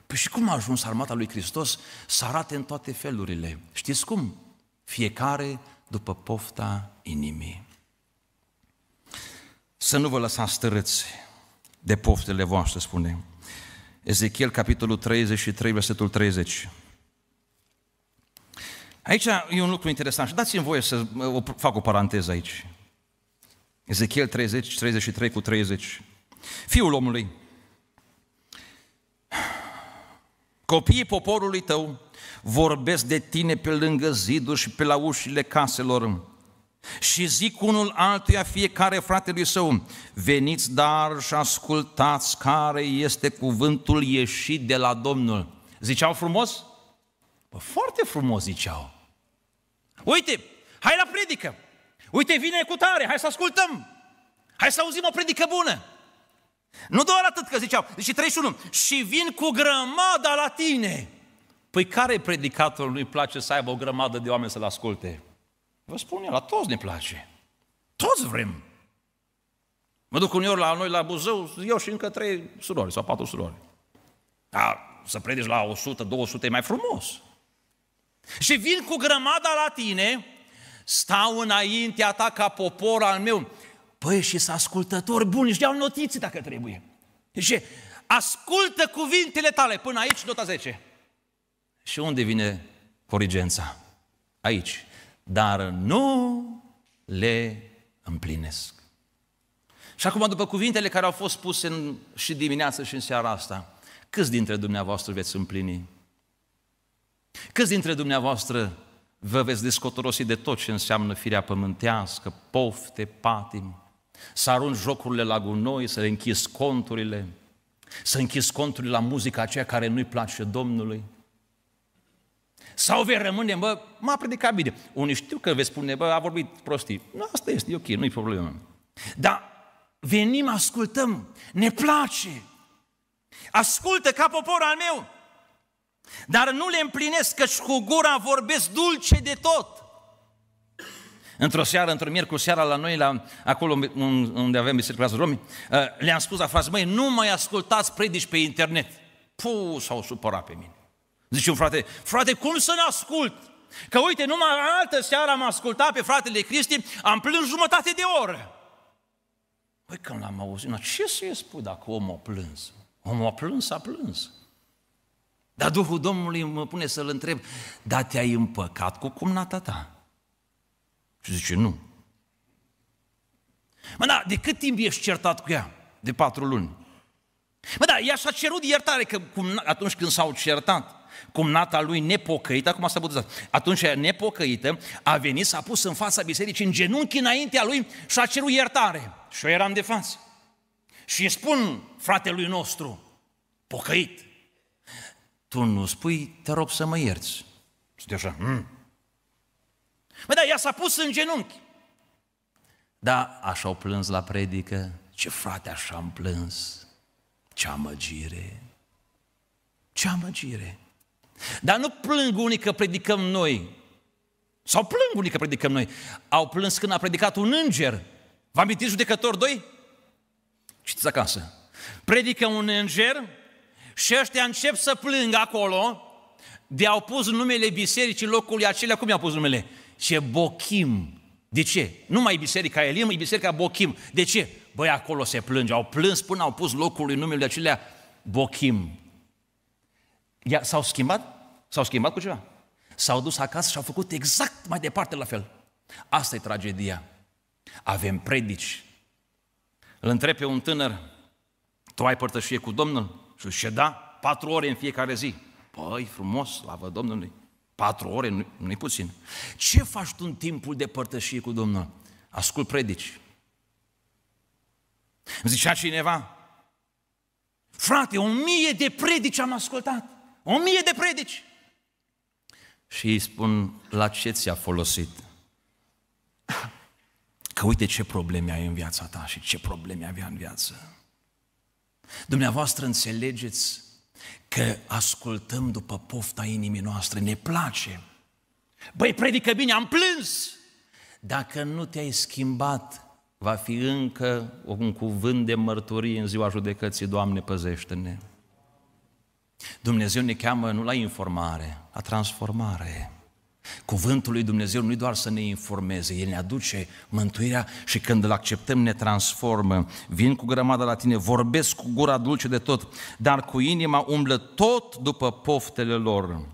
Păi și cum a ajuns armata lui Hristos să arate în toate felurile? Știți cum? Fiecare după pofta inimii. Să nu vă lăsați stărâți de poftele voastre, spune Ezechiel, capitolul 33, versetul 30. Aici e un lucru interesant și dați-mi voie să fac o paranteză aici. Ezechiel 30, 33 cu 30. Fiul omului, copiii poporului tău vorbesc de tine pe lângă ziduri și pe la ușile caselor. Și zic unul altuia fiecare fratelui său, veniți dar și ascultați care este cuvântul ieșit de la Domnul. Ziceau frumos? Bă, foarte frumos ziceau. Uite, hai la predică! Uite, vine cu tare, hai să ascultăm! Hai să auzim o predică bună! Nu doar atât că ziceau, deci 31, și vin cu grămada la tine. Păi care predicator nu-i place să aibă o grămadă de oameni să-l asculte? Vă spun eu, la toți ne place. Toți vrem. Mă duc uneori la noi, la Buzău, eu și încă trei surori sau patru surori. A, da, să predici la 100, 200 e mai frumos. Și vin cu grămada la tine, stau înaintea ta ca popor al meu. Păi și să ascultători buni, își iau notiții dacă trebuie. Deci, ascultă cuvintele tale. Până aici, nota 10. Și unde vine corigența? Aici. Dar nu le împlinesc. Și acum, după cuvintele care au fost puse în, și dimineața și în seara asta, câți dintre dumneavoastră veți împlini? Câți dintre dumneavoastră vă veți descotorosi de tot ce înseamnă firea pământească, pofte, patim, să arunci jocurile la gunoi, să le închizi conturile, să închizi conturile la muzica aceea care nu-i place Domnului, sau vei rămâne, bă, m-a predicat bine. Unii știu că vei spune, bă, a vorbit prostii. Nu, asta este, e ok, nu-i problemă. Dar venim, ascultăm, ne place. Ascultă ca popor al meu. Dar nu le împlinesc, căci cu gura vorbesc dulce de tot. Într-o seară, într-o miercuri seara la noi, la, acolo unde avem biserica Romii, eh, le-am spus afară, măi, nu mai ascultați predici pe internet. Puh, s-au supărat pe mine. Zice un frate, frate, cum să ne ascult? Că uite, numai în altă seară am ascultat pe fratele Cristi, am plâns jumătate de oră. Păi când l-am auzit, na, ce să-i spui dacă omul a plâns? Omul a plâns, a plâns. Dar Duhul Domnului mă pune să-l întreb, dar te-ai împăcat cu cumnata ta? Și zice, nu. Mă, da, de cât timp ești certat cu ea? De patru luni. Mă, da, ea și-a cerut iertare, că cum, atunci când s-au certat, cumnata lui nepocăită, acum s-a botezat, atunci nepocăită, a venit, s-a pus în fața bisericii, în genunchi înaintea lui și a cerut iertare. Și eu eram de față. Și îi spun fratelui nostru, pocăit, tu nu spui, te rog să mă ierți. Sunt așa, mm. Bă, da, ea s-a pus în genunchi. Da, așa au plâns la predică, ce frate așa am plâns, ce amăgire, ce amăgire. Dar nu plâng unii că predicăm noi. Sau plâng unii că predicăm noi. Au plâns când a predicat un înger. V-am amintit judecător doi. Citiți acasă. Predică un înger și ăștia încep să plângă acolo de au pus numele bisericii locului acelea. Cum i-au pus numele? Ce Bochim. De ce? Nu mai e biserica Elim, e biserica Bochim. De ce? Băi, acolo se plânge. Au plâns până au pus locului numele acelea Bochim s-au schimbat? S-au schimbat cu ceva. S-au dus acasă și au făcut exact mai departe la fel. Asta e tragedia. Avem predici. Îl întreb pe un tânăr, tu ai părtășie cu Domnul? Și zice, da, patru ore în fiecare zi. Păi, frumos, slavă Domnului. Patru ore, nu-i, nu-i puțin. Ce faci tu în timpul de părtășie cu Domnul? Ascult predici. Îmi zicea cineva, frate, o mie de predici am ascultat. O mie de predici. Și îi spun, la ce ți-a folosit? Că uite ce probleme ai în viața ta și ce probleme avea în viață. Dumneavoastră înțelegeți că ascultăm după pofta inimii noastre, ne place. Băi, predică bine, am plâns! Dacă nu te-ai schimbat, va fi încă un cuvânt de mărturie în ziua judecății, Doamne, păzește-ne! Dumnezeu ne cheamă nu la informare, la transformare. Cuvântul lui Dumnezeu nu-i doar să ne informeze, El ne aduce mântuirea și când îl acceptăm ne transformă. Vin cu grămadă la tine, vorbesc cu gura dulce de tot, dar cu inima umblă tot după poftele lor.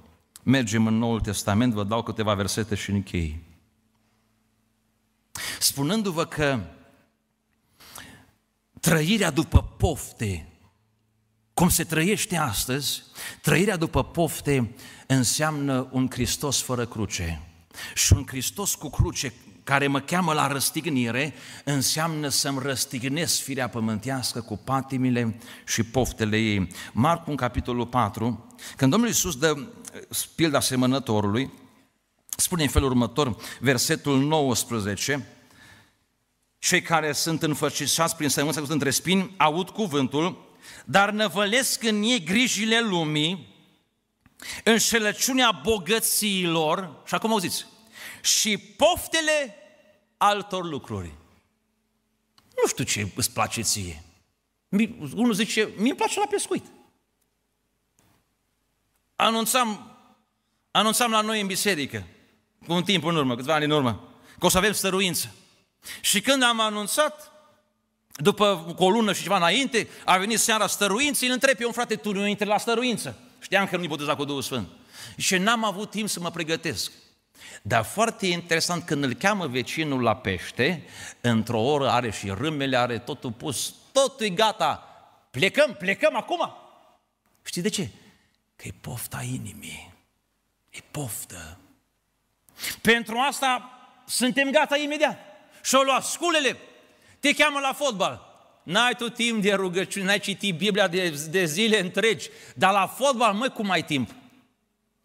Mergem în Noul Testament, vă dau câteva versete și închei. Spunându-vă că trăirea după pofte cum se trăiește astăzi, trăirea după pofte înseamnă un Hristos fără cruce. Și un Hristos cu cruce care mă cheamă la răstignire, înseamnă să-mi răstignesc firea pământească cu patimile și poftele ei. Marcu, în capitolul 4, când Domnul Iisus dă uh, pilda semănătorului, spune în felul următor, versetul 19, cei care sunt înfășișați prin sămânța între spini aud cuvântul dar năvălesc în ei grijile lumii, înșelăciunea bogățiilor, și acum auziți, și poftele altor lucruri. Nu știu ce îți place ție. Unul zice, mie îmi place la pescuit. Anunțam, anunțam la noi în biserică, cu un timp în urmă, câțiva ani în urmă, că o să avem stăruință. Și când am anunțat, după o lună și ceva înainte, a venit seara stăruinței, îl întreb pe un frate, tu nu intri la stăruință? Știam că nu-i botezat cu Duhul Sfânt. Și n-am avut timp să mă pregătesc. Dar foarte interesant, când îl cheamă vecinul la pește, într-o oră are și râmele, are totul pus, totul e gata. Plecăm, plecăm acum! Știi de ce? Că e pofta inimii. E poftă. Pentru asta suntem gata imediat. Și-au luat sculele, te cheamă la fotbal. N-ai tu timp de rugăciune, n-ai citit Biblia de, de zile întregi, dar la fotbal, mă, cum ai timp?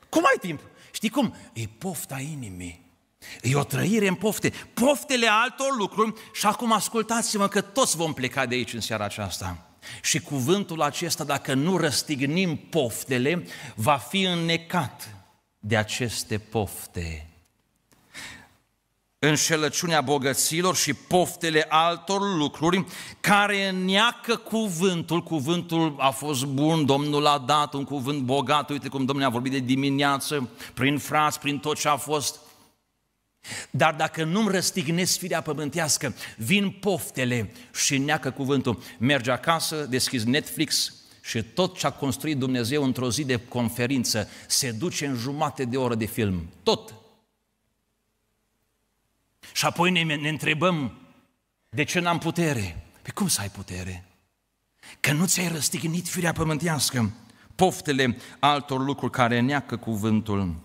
Cum ai timp? Știi cum? E pofta inimii. E o trăire în pofte. Poftele altor lucruri și acum ascultați-mă că toți vom pleca de aici în seara aceasta. Și cuvântul acesta, dacă nu răstignim poftele, va fi înnecat de aceste pofte înșelăciunea bogăților și poftele altor lucruri care neacă cuvântul. Cuvântul a fost bun, Domnul a dat un cuvânt bogat, uite cum Domnul a vorbit de dimineață, prin fras, prin tot ce a fost. Dar dacă nu-mi răstignesc firea pământească, vin poftele și neacă cuvântul. merge acasă, deschizi Netflix, și tot ce a construit Dumnezeu într-o zi de conferință se duce în jumate de oră de film. Tot și apoi ne, ne întrebăm, de ce n-am putere? Pe cum să ai putere? Că nu ți-ai răstignit firea pământească, poftele altor lucruri care neacă cuvântul.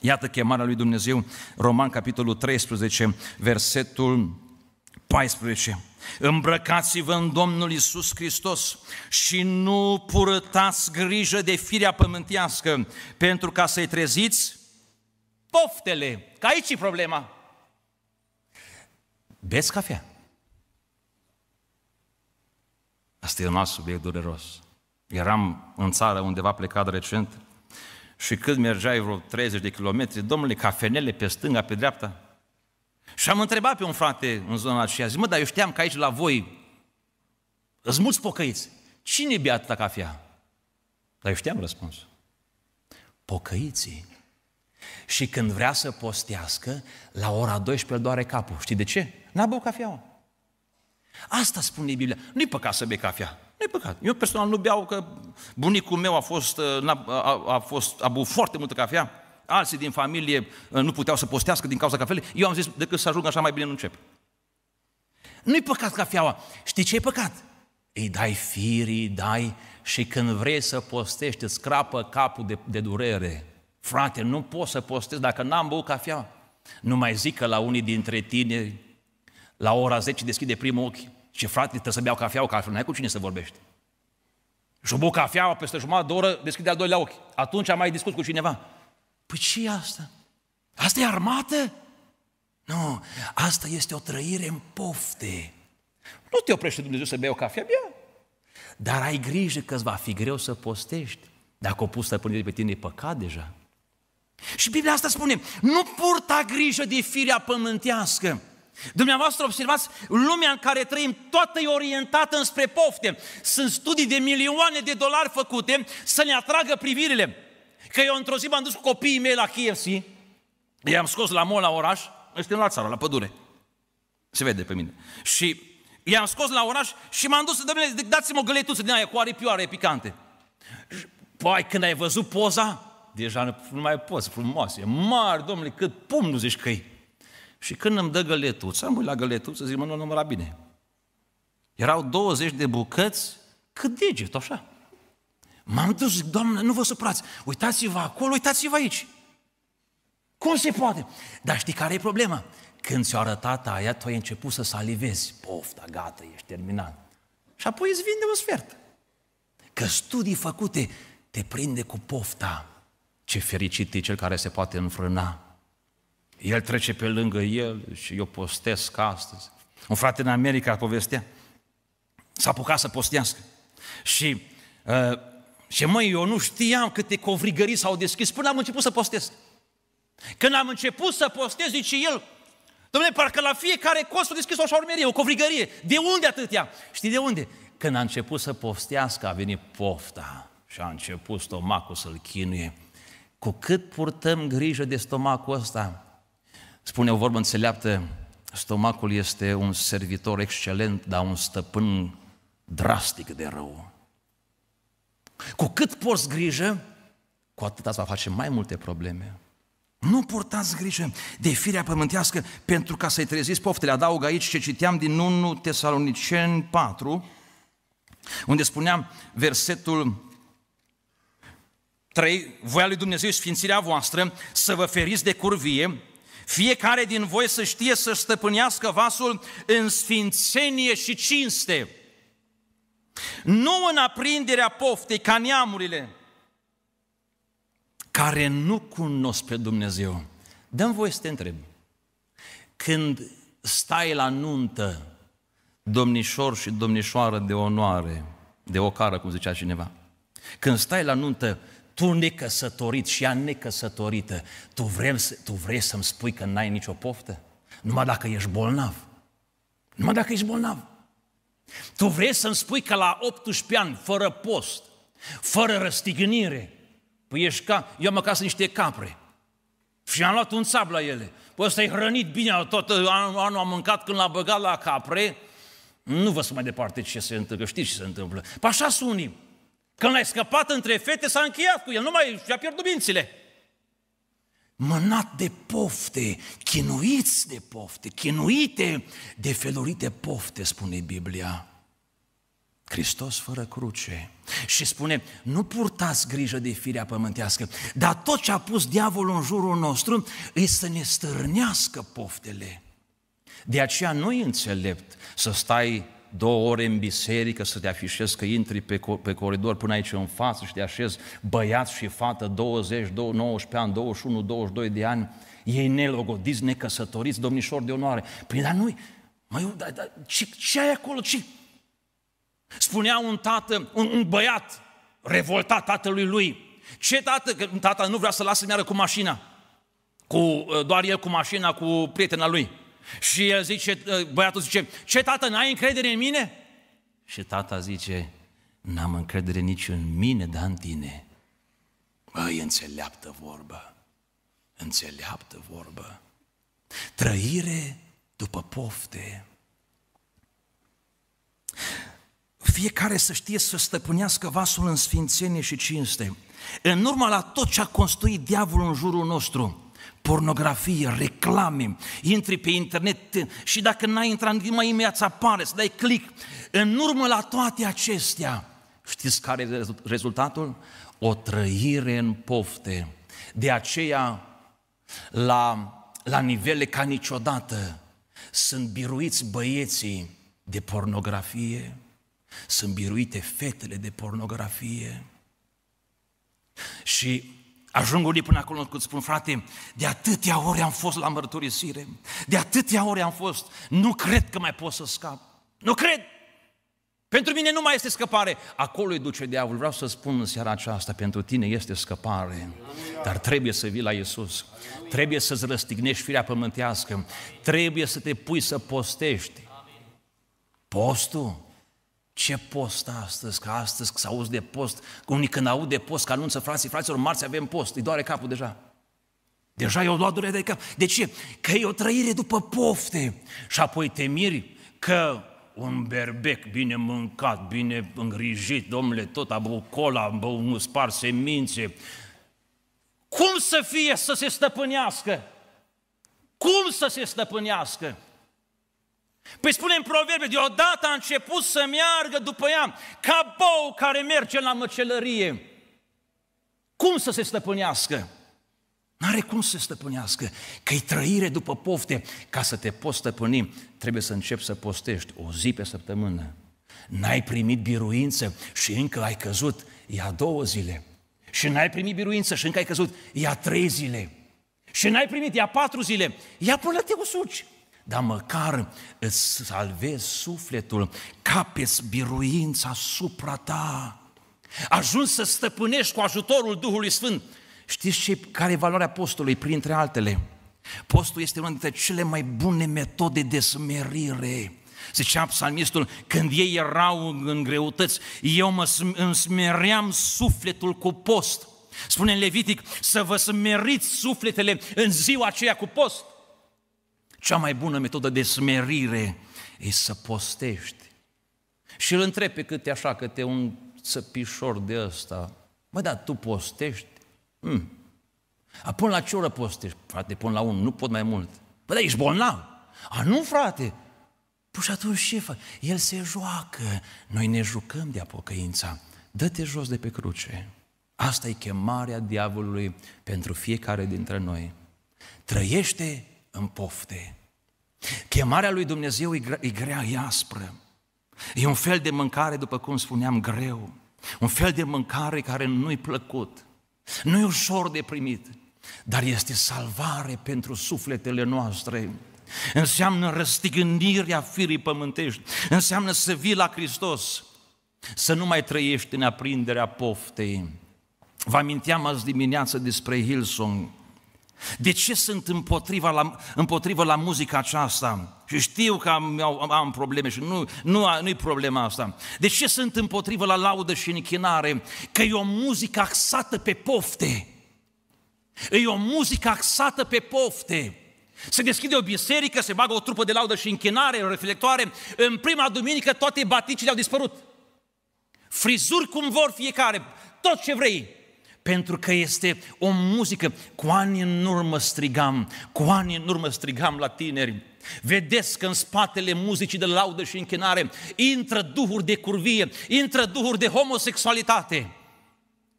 Iată chemarea lui Dumnezeu, Roman capitolul 13, versetul 14. Îmbrăcați-vă în Domnul Isus Hristos și nu purătați grijă de firea pământească, pentru ca să-i treziți poftele. Că aici e problema beți cafea. Asta e un alt subiect dureros. Eram în țară undeva plecat recent și când mergeai vreo 30 de kilometri, domnule, cafenele pe stânga, pe dreapta. Și am întrebat pe un frate în zona aceea, zic, mă, dar eu știam că aici la voi îți mulți pocăiți. Cine bea atâta cafea? Dar eu știam răspunsul. Pocăiții. Și când vrea să postească, la ora 12 doare capul. Știi de ce? N-a băut cafea? Asta spune Biblia. Nu-i păcat să bei cafea. Nu-i păcat. Eu personal nu beau că bunicul meu a fost, uh, a, a, a, fost, a băut foarte multă cafea. Alții din familie uh, nu puteau să postească din cauza cafelei. Eu am zis, decât să ajung așa, mai bine nu încep. Nu-i păcat cafeaua. Știi ce e păcat? Îi dai firii, îi dai și când vrei să postești, îți crapă capul de, de durere. Frate, nu pot să postez dacă n-am băut cafea. Nu mai zic că la unii dintre tine la ora 10 deschide primul ochi și frate, trebuie să beau cafea, că altfel n-ai cu cine să vorbești. Și o cafea peste jumătate de oră, deschide al doilea ochi. Atunci am mai discut cu cineva. Păi ce asta? Asta e armată? Nu, asta este o trăire în pofte. Nu te oprește Dumnezeu să bei o cafea, bea. Dar ai grijă că îți va fi greu să postești. Dacă o pus stăpânire pe tine, e păcat deja. Și Biblia asta spune, nu purta grijă de firea pământească, Dumneavoastră observați, lumea în care trăim toată e orientată înspre pofte. Sunt studii de milioane de dolari făcute să ne atragă privirile. Că eu într-o zi m-am dus cu copiii mei la KFC, i-am scos la mall la oraș, este la țară, la pădure. Se vede pe mine. Și i-am scos la oraș și m-am dus, domnule, dați-mi o găletuță din aia cu aripioare picante. Păi, când ai văzut poza, deja nu mai poți, frumoasă, e mare, domnule, cât nu zici că e. Și când îmi dă găletuță, îmi uit la găletuță, zic, mă, nu număra bine. Erau 20 de bucăți, cât deget, așa. M-am dus, zic, Doamne, nu vă supărați, uitați-vă acolo, uitați-vă aici. Cum se poate? Dar știi care e problema? Când ți-o arătat aia, tu ai început să salivezi. Pofta, gata, ești terminat. Și apoi îți vinde un sfert. Că studii făcute te prinde cu pofta. Ce fericit e cel care se poate înfrâna el trece pe lângă el și eu postesc astăzi. Un frate în America povestea, s-a apucat să postească. Și, uh, și măi, eu nu știam câte covrigării s-au deschis până am început să postez. Când am început să postez, zice el, domnule, parcă la fiecare cost a deschis o șaurmerie, o covrigărie. De unde atâtea? Știi de unde? Când a început să postească, a venit pofta și a început stomacul să-l chinuie. Cu cât purtăm grijă de stomacul ăsta, Spune o vorbă înțeleaptă, stomacul este un servitor excelent, dar un stăpân drastic de rău. Cu cât porți grijă, cu atât ați va face mai multe probleme. Nu purtați grijă de firea pământească pentru ca să-i treziți poftele. Adaug aici ce citeam din 1 Tesaloniceni 4, unde spuneam versetul 3, voia lui Dumnezeu și sfințirea voastră să vă feriți de curvie, fiecare din voi să știe să stăpânească vasul în sfințenie și cinste, nu în aprinderea poftei ca neamurile, care nu cunosc pe Dumnezeu. Dăm voie să te întreb. Când stai la nuntă, domnișor și domnișoară de onoare, de ocară, cum zicea cineva, când stai la nuntă, tu necăsătorit și ea necăsătorită, tu, vrem, tu vrei să-mi spui că n-ai nicio poftă? Numai dacă ești bolnav. Numai dacă ești bolnav. Tu vrei să-mi spui că la 18 ani, fără post, fără răstignire, păi ești ca, eu am acasă niște capre și am luat un țap la ele. Păi ăsta e hrănit bine, tot anul, anul am mâncat când l-a băgat la capre, nu vă spun mai departe ce se întâmplă, știți ce se întâmplă. Păi așa sunim. Când l-ai scăpat între fete, s-a încheiat cu el, nu mai și-a pierdut mințile. Mânat de pofte, chinuiți de pofte, chinuite de felurite pofte, spune Biblia. Hristos fără cruce. Și spune, nu purtați grijă de firea pământească, dar tot ce a pus diavolul în jurul nostru e să ne stârnească poftele. De aceea nu e înțelept să stai două ore în biserică să te afișezi că intri pe, co- pe coridor până aici în față și te așezi băiat și fată 20, 19 ani, 21, 22 de ani, ei nelogodiți, necăsătoriți, domnișori de onoare. Păi, dar nu mai dar, dar, ce, ce ai acolo, ce? Spunea un tată, un, un băiat revoltat tatălui lui, ce tată, că tata nu vrea să lasă meargă cu mașina, cu, doar el cu mașina, cu prietena lui. Și el zice, ă, băiatul zice, ce tată, n-ai încredere în mine? Și tata zice, n-am încredere nici în mine, dar în tine. Băi, înțeleaptă vorbă, înțeleaptă vorbă. Trăire după pofte. Fiecare să știe să stăpânească vasul în sfințenie și cinste. În urma la tot ce a construit diavolul în jurul nostru, pornografie, reclame, intri pe internet și dacă n-ai intrat, mai imediat apare, să dai click. În urmă la toate acestea, știți care e rezultatul? O trăire în pofte. De aceea, la, la nivele ca niciodată, sunt biruiți băieții de pornografie, sunt biruite fetele de pornografie. Și Ajung unii până acolo când spun, frate, de atâtea ori am fost la mărturisire, de atâtea ori am fost, nu cred că mai pot să scap. Nu cred! Pentru mine nu mai este scăpare. Acolo îi duce diavolul. Vreau să spun în seara aceasta, pentru tine este scăpare. Dar trebuie să vii la Iisus. Trebuie să-ți răstignești firea pământească. Trebuie să te pui să postești. Postul ce post astăzi, că astăzi că s-auzi de post, că unii când aud de post, că anunță frații, fraților, marți avem post, îi doare capul deja. Deja i-au luat durerea de cap. De ce? Că e o trăire după pofte. Și apoi te miri că un berbec bine mâncat, bine îngrijit, domnule, tot a băut cola, a băut, un spar semințe. Cum să fie să se stăpânească? Cum să se stăpânească? Păi spune în proverbe, deodată a început să meargă după ea, ca bou care merge la măcelărie. Cum să se stăpânească? N-are cum să se stăpânească, că e trăire după pofte. Ca să te poți stăpâni, trebuie să începi să postești o zi pe săptămână. N-ai primit biruință și încă ai căzut, ia două zile. Și n-ai primit biruință și încă ai căzut, ia trei zile. Și n-ai primit, ia patru zile. Ia până te usuci dar măcar îți salvezi sufletul, capeți biruința asupra ta. Ajungi să stăpânești cu ajutorul Duhului Sfânt. Știți ce, care e valoarea postului, printre altele? Postul este una dintre cele mai bune metode de smerire. Zicea psalmistul, când ei erau în greutăți, eu mă smeream sufletul cu post. Spune în Levitic, să vă smeriți sufletele în ziua aceea cu post. Cea mai bună metodă de smerire e să postești. Și îl întreb pe câte așa, câte un țăpișor de ăsta. Mă, da, tu postești? Hmm. A, până la ce oră postești? Frate, până la un, nu pot mai mult. Bă, da, ești bolnav. A, nu, frate. Păi și atunci ce fă? El se joacă. Noi ne jucăm de apocăința. Dă-te jos de pe cruce. Asta e chemarea diavolului pentru fiecare dintre noi. Trăiește în pofte. Chemarea lui Dumnezeu e grea, e, e aspră. E un fel de mâncare, după cum spuneam, greu. Un fel de mâncare care nu-i plăcut. Nu e ușor de primit, dar este salvare pentru sufletele noastre. Înseamnă răstignirea firii pământești. Înseamnă să vii la Hristos. Să nu mai trăiești în aprinderea poftei. Vă aminteam azi dimineață despre Hilsong. De ce sunt împotriva la, împotriva la muzica aceasta? Și știu că am, am, am probleme și nu, nu, nu-i problema asta. De ce sunt împotriva la laudă și închinare? Că e o muzică axată pe pofte. E o muzică axată pe pofte. Se deschide o biserică, se bagă o trupă de laudă și închinare, o reflectoare. În prima duminică toate baticile au dispărut. Frizuri cum vor fiecare, tot ce vrei pentru că este o muzică. Cu ani în urmă strigam, cu ani în urmă strigam la tineri, Vedeți că în spatele muzicii de laudă și închinare intră duhuri de curvie, intră duhuri de homosexualitate.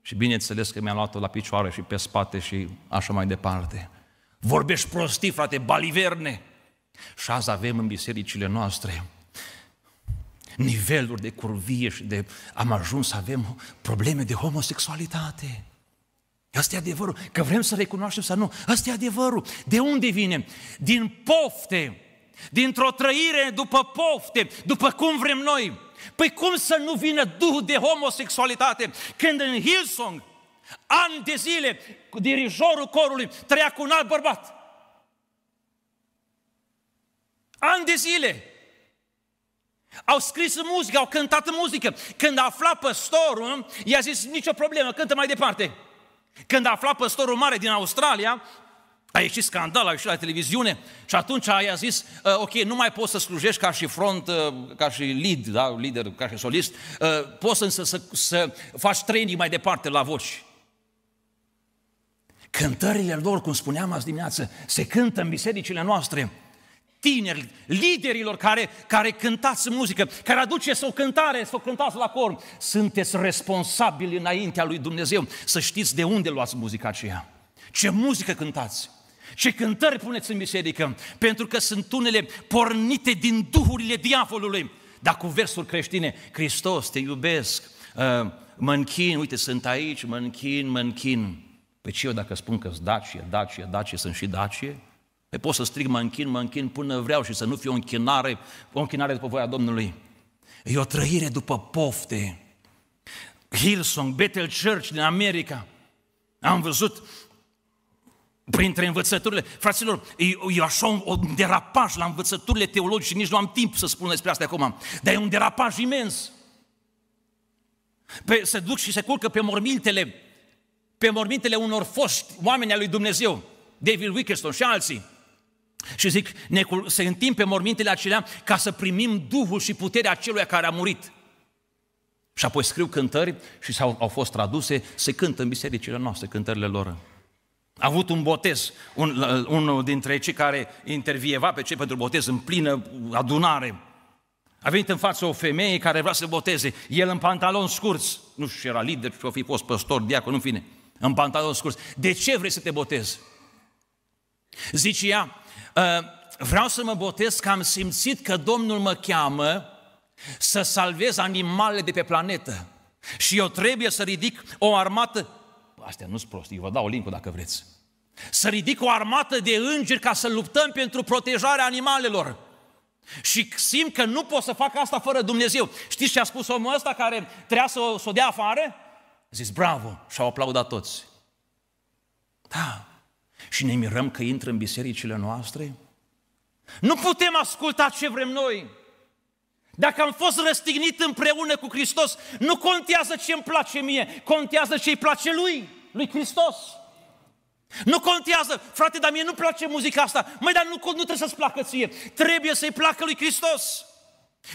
Și bineînțeles că mi a luat-o la picioare și pe spate și așa mai departe. Vorbești prostii, frate, baliverne. Și azi avem în bisericile noastre niveluri de curvie și de... Am ajuns să avem probleme de homosexualitate. Asta e adevărul. Că vrem să recunoaștem sau nu. Asta e adevărul. De unde vine? Din pofte. Dintr-o trăire după pofte, după cum vrem noi. Păi cum să nu vină duhul de homosexualitate când în Hillsong, ani de zile, cu dirijorul corului trăia cu un alt bărbat? Ani de zile! Au scris muzică, au cântat muzică. Când a aflat păstorul, i-a zis, nicio problemă, cântă mai departe. Când a aflat păstorul mare din Australia, a ieșit scandal, a ieșit la televiziune și atunci a zis, uh, ok, nu mai poți să slujești ca și front, uh, ca și lead, da, lider, ca și solist, uh, poți însă să, să faci training mai departe la voci. Cântările lor, cum spuneam azi dimineață, se cântă în bisericile noastre tineri, liderilor care, care cântați muzică, care aduceți o cântare, să o cântați la cor, sunteți responsabili înaintea lui Dumnezeu să știți de unde luați muzica aceea, ce muzică cântați. Ce cântări puneți în biserică? Pentru că sunt unele pornite din duhurile diavolului. Dar cu versuri creștine, Hristos, te iubesc, uh, mă închin, uite, sunt aici, mă închin, mă închin. Păi ce eu dacă spun că-s dacie, dacie, dacie, sunt și dacie? Pe păi pot să strig, mă închin, mă închin până vreau și să nu fie o închinare, o închinare după voia Domnului. E o trăire după pofte. Hillsong, Bethel Church din America. Am văzut printre învățăturile. Fraților, eu, așa un, un derapaj la învățăturile teologice, nici nu am timp să spun despre asta acum, dar e un derapaj imens. Pe, se duc și se culcă pe mormintele, pe mormintele unor foști oameni al lui Dumnezeu, David Wickerston și alții. Și zic, ne, să întind pe mormintele acelea ca să primim Duhul și puterea celui care a murit. Și apoi scriu cântări și s-au, au fost traduse, se cântă în bisericile noastre cântările lor. A avut un botez, un, unul dintre cei care intervieva pe cei pentru botez în plină adunare. A venit în față o femeie care vrea să boteze, el în pantalon scurs, nu știu era lider, și o fi fost păstor, diacon, în fine, în pantalon scurs. De ce vrei să te botezi? Zice ea, Ă, vreau să mă botez că am simțit că Domnul mă cheamă să salvez animalele de pe planetă. Și eu trebuie să ridic o armată, astea nu sunt prostii, vă dau link dacă vreți, să ridic o armată de îngeri ca să luptăm pentru protejarea animalelor. Și simt că nu pot să fac asta fără Dumnezeu. Știți ce a spus omul ăsta care trebuia să o, să o dea afară? A zis, bravo, și-au aplaudat toți. Da, și ne mirăm că intră în bisericile noastre? Nu putem asculta ce vrem noi. Dacă am fost răstignit împreună cu Hristos, nu contează ce îmi place mie, contează ce îi place lui, lui Hristos. Nu contează, frate, dar mie nu place muzica asta. Măi, dar nu, nu trebuie să-ți placă ție. Trebuie să-i placă lui Hristos.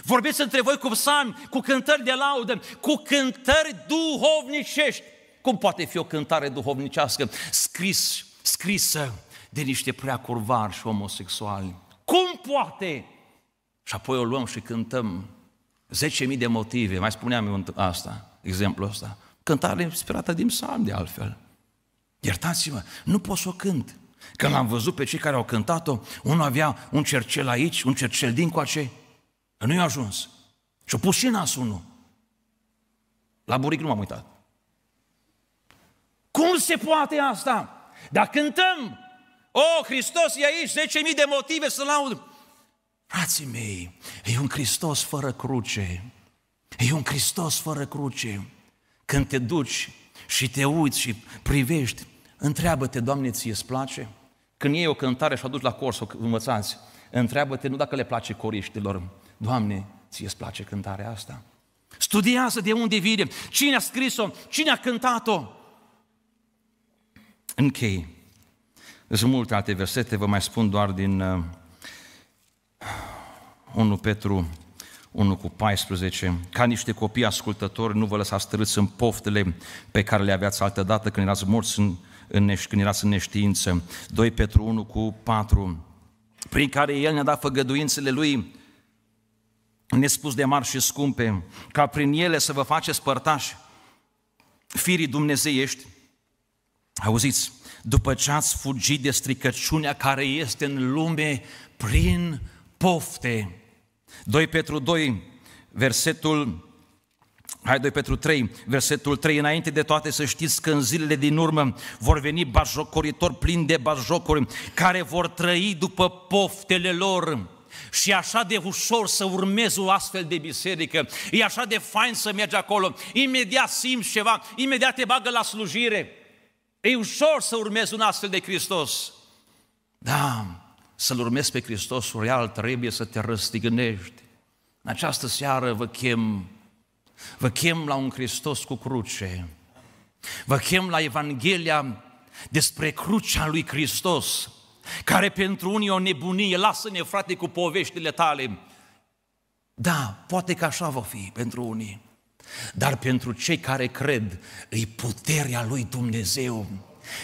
Vorbiți între voi cu psalmi, cu cântări de laudă, cu cântări duhovnicești. Cum poate fi o cântare duhovnicească scris scrisă de niște prea curvari și homosexuali. Cum poate? Și apoi o luăm și cântăm 10.000 de motive, mai spuneam eu asta, exemplul ăsta. Cântare inspirată din psalm de altfel. Iertați-mă, nu pot să o cânt. Că l-am văzut pe cei care au cântat-o, unul avea un cercel aici, un cercel dincoace. Nu i-a ajuns. Și-a pus și nasul unul. La buric nu m-am uitat. Cum se poate asta? Dar cântăm! O, oh, Hristos e aici, 10.000 de motive să laud. Frații mei, e un Hristos fără cruce. E un Hristos fără cruce. Când te duci și te uiți și privești, întreabă-te, Doamne, ție îți place? Când iei o cântare și o aduci la o învățați, întreabă-te nu dacă le place coriștilor, Doamne, ție îți place cântarea asta? Studiază de unde vine, cine a scris-o, cine a cântat-o, Închei. Sunt multe alte versete, vă mai spun doar din 1 uh, Petru 1 cu 14. Ca niște copii ascultători, nu vă lăsați trăiți în poftele pe care le aveați altă dată când erați morți în, în, când erați în neștiință. 2 Petru 1 cu 4. Prin care El ne-a dat făgăduințele Lui nespus de mari și scumpe, ca prin ele să vă faceți părtași firii dumnezeiești, Auziți, după ce ați fugit de stricăciunea care este în lume prin pofte. 2 Petru 2, versetul Hai 2 Petru 3, versetul 3, înainte de toate să știți că în zilele din urmă vor veni bajocoritori plini de bajocuri, care vor trăi după poftele lor. Și așa de ușor să urmezi o astfel de biserică, e așa de fain să mergi acolo, imediat simți ceva, imediat te bagă la slujire. E ușor să urmezi un astfel de Hristos. Da, să-L urmezi pe Hristos real, trebuie să te răstignești. În această seară vă chem, vă chem la un Hristos cu cruce. Vă chem la Evanghelia despre crucea lui Hristos, care pentru unii e o nebunie, lasă-ne frate cu poveștile tale. Da, poate că așa va fi pentru unii. Dar pentru cei care cred, îi puterea lui Dumnezeu.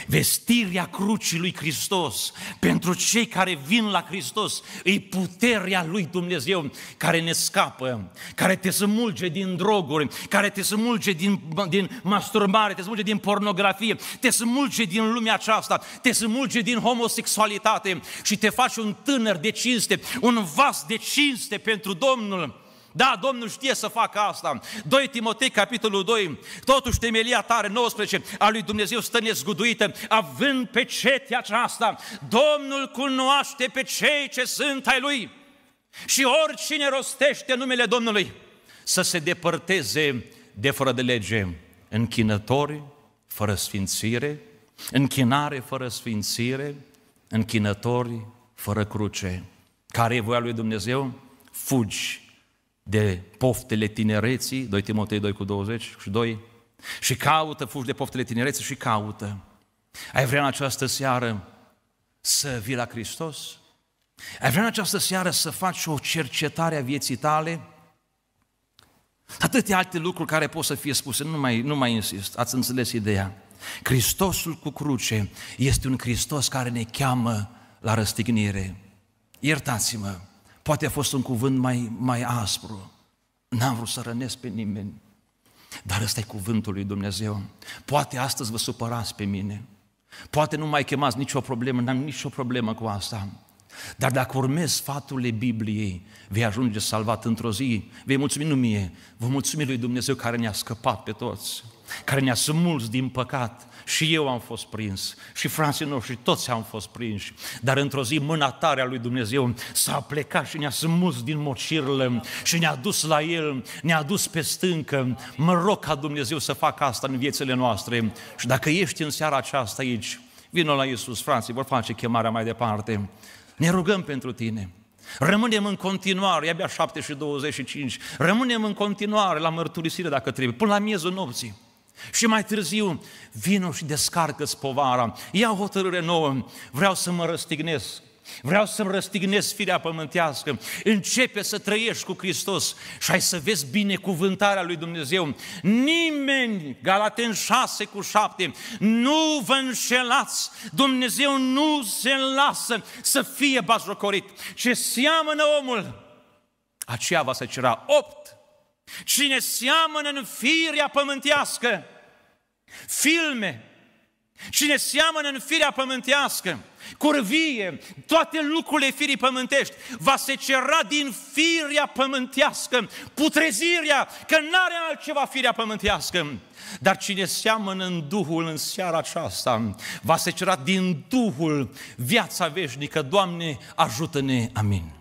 Vestirea crucii lui Hristos pentru cei care vin la Hristos e puterea lui Dumnezeu care ne scapă, care te smulge din droguri, care te smulge din, din masturbare, te smulge din pornografie, te smulge din lumea aceasta, te smulge din homosexualitate și te faci un tânăr de cinste, un vas de cinste pentru Domnul da, Domnul știe să facă asta. 2 Timotei, capitolul 2, totuși temelia tare, 19, a lui Dumnezeu stă nezguduită, având pe cetea aceasta, Domnul cunoaște pe cei ce sunt ai Lui. Și oricine rostește numele Domnului, să se depărteze de fără de lege, închinători, fără sfințire, închinare fără sfințire, închinători fără cruce. Care e voia lui Dumnezeu? Fugi de poftele tinereții, 2 Timotei 2 cu 20 și 2, și caută, fugi de poftele tinereții și caută. Ai vrea în această seară să vii la Hristos? Ai vrea în această seară să faci o cercetare a vieții tale? Atâtea alte lucruri care pot să fie spuse, nu mai, nu mai insist, ați înțeles ideea. Hristosul cu cruce este un Hristos care ne cheamă la răstignire. Iertați-mă, Poate a fost un cuvânt mai, mai aspru. N-am vrut să rănesc pe nimeni. Dar ăsta e cuvântul lui Dumnezeu. Poate astăzi vă supărați pe mine. Poate nu mai chemați nicio problemă, n-am nicio problemă cu asta. Dar dacă urmezi sfaturile Bibliei, vei ajunge salvat într-o zi. Vei mulțumi nu mie, vă mulțumi lui Dumnezeu care ne-a scăpat pe toți, care ne-a smuls din păcat, și eu am fost prins, și frații noștri toți am fost prinși, dar într-o zi mâna tare a lui Dumnezeu s-a plecat și ne-a smuls din mocirile și ne-a dus la El, ne-a dus pe stâncă. Mă rog ca Dumnezeu să facă asta în viețile noastre. Și dacă ești în seara aceasta aici, vină la Iisus, frații, vor face chemarea mai departe. Ne rugăm pentru tine. Rămânem în continuare, e abia 7 și 25, rămânem în continuare la mărturisire dacă trebuie, până la miezul nopții. Și mai târziu, vino și descarcă spovara. povara. Ia o hotărâre nouă, vreau să mă răstignesc. Vreau să-mi răstignesc firea pământească. Începe să trăiești cu Hristos și ai să vezi binecuvântarea lui Dumnezeu. Nimeni, Galaten 6 cu 7, nu vă înșelați. Dumnezeu nu se lasă să fie bazrocorit. Ce seamănă omul, aceea va să cera. 8. Cine seamănă în firea pământească, filme și ne seamănă în firea pământească, curvie, toate lucrurile firii pământești, va se cera din firea pământească, putrezirea, că n-are altceva firea pământească. Dar cine seamănă în Duhul în seara aceasta, va se cera din Duhul viața veșnică. Doamne, ajută-ne! Amin.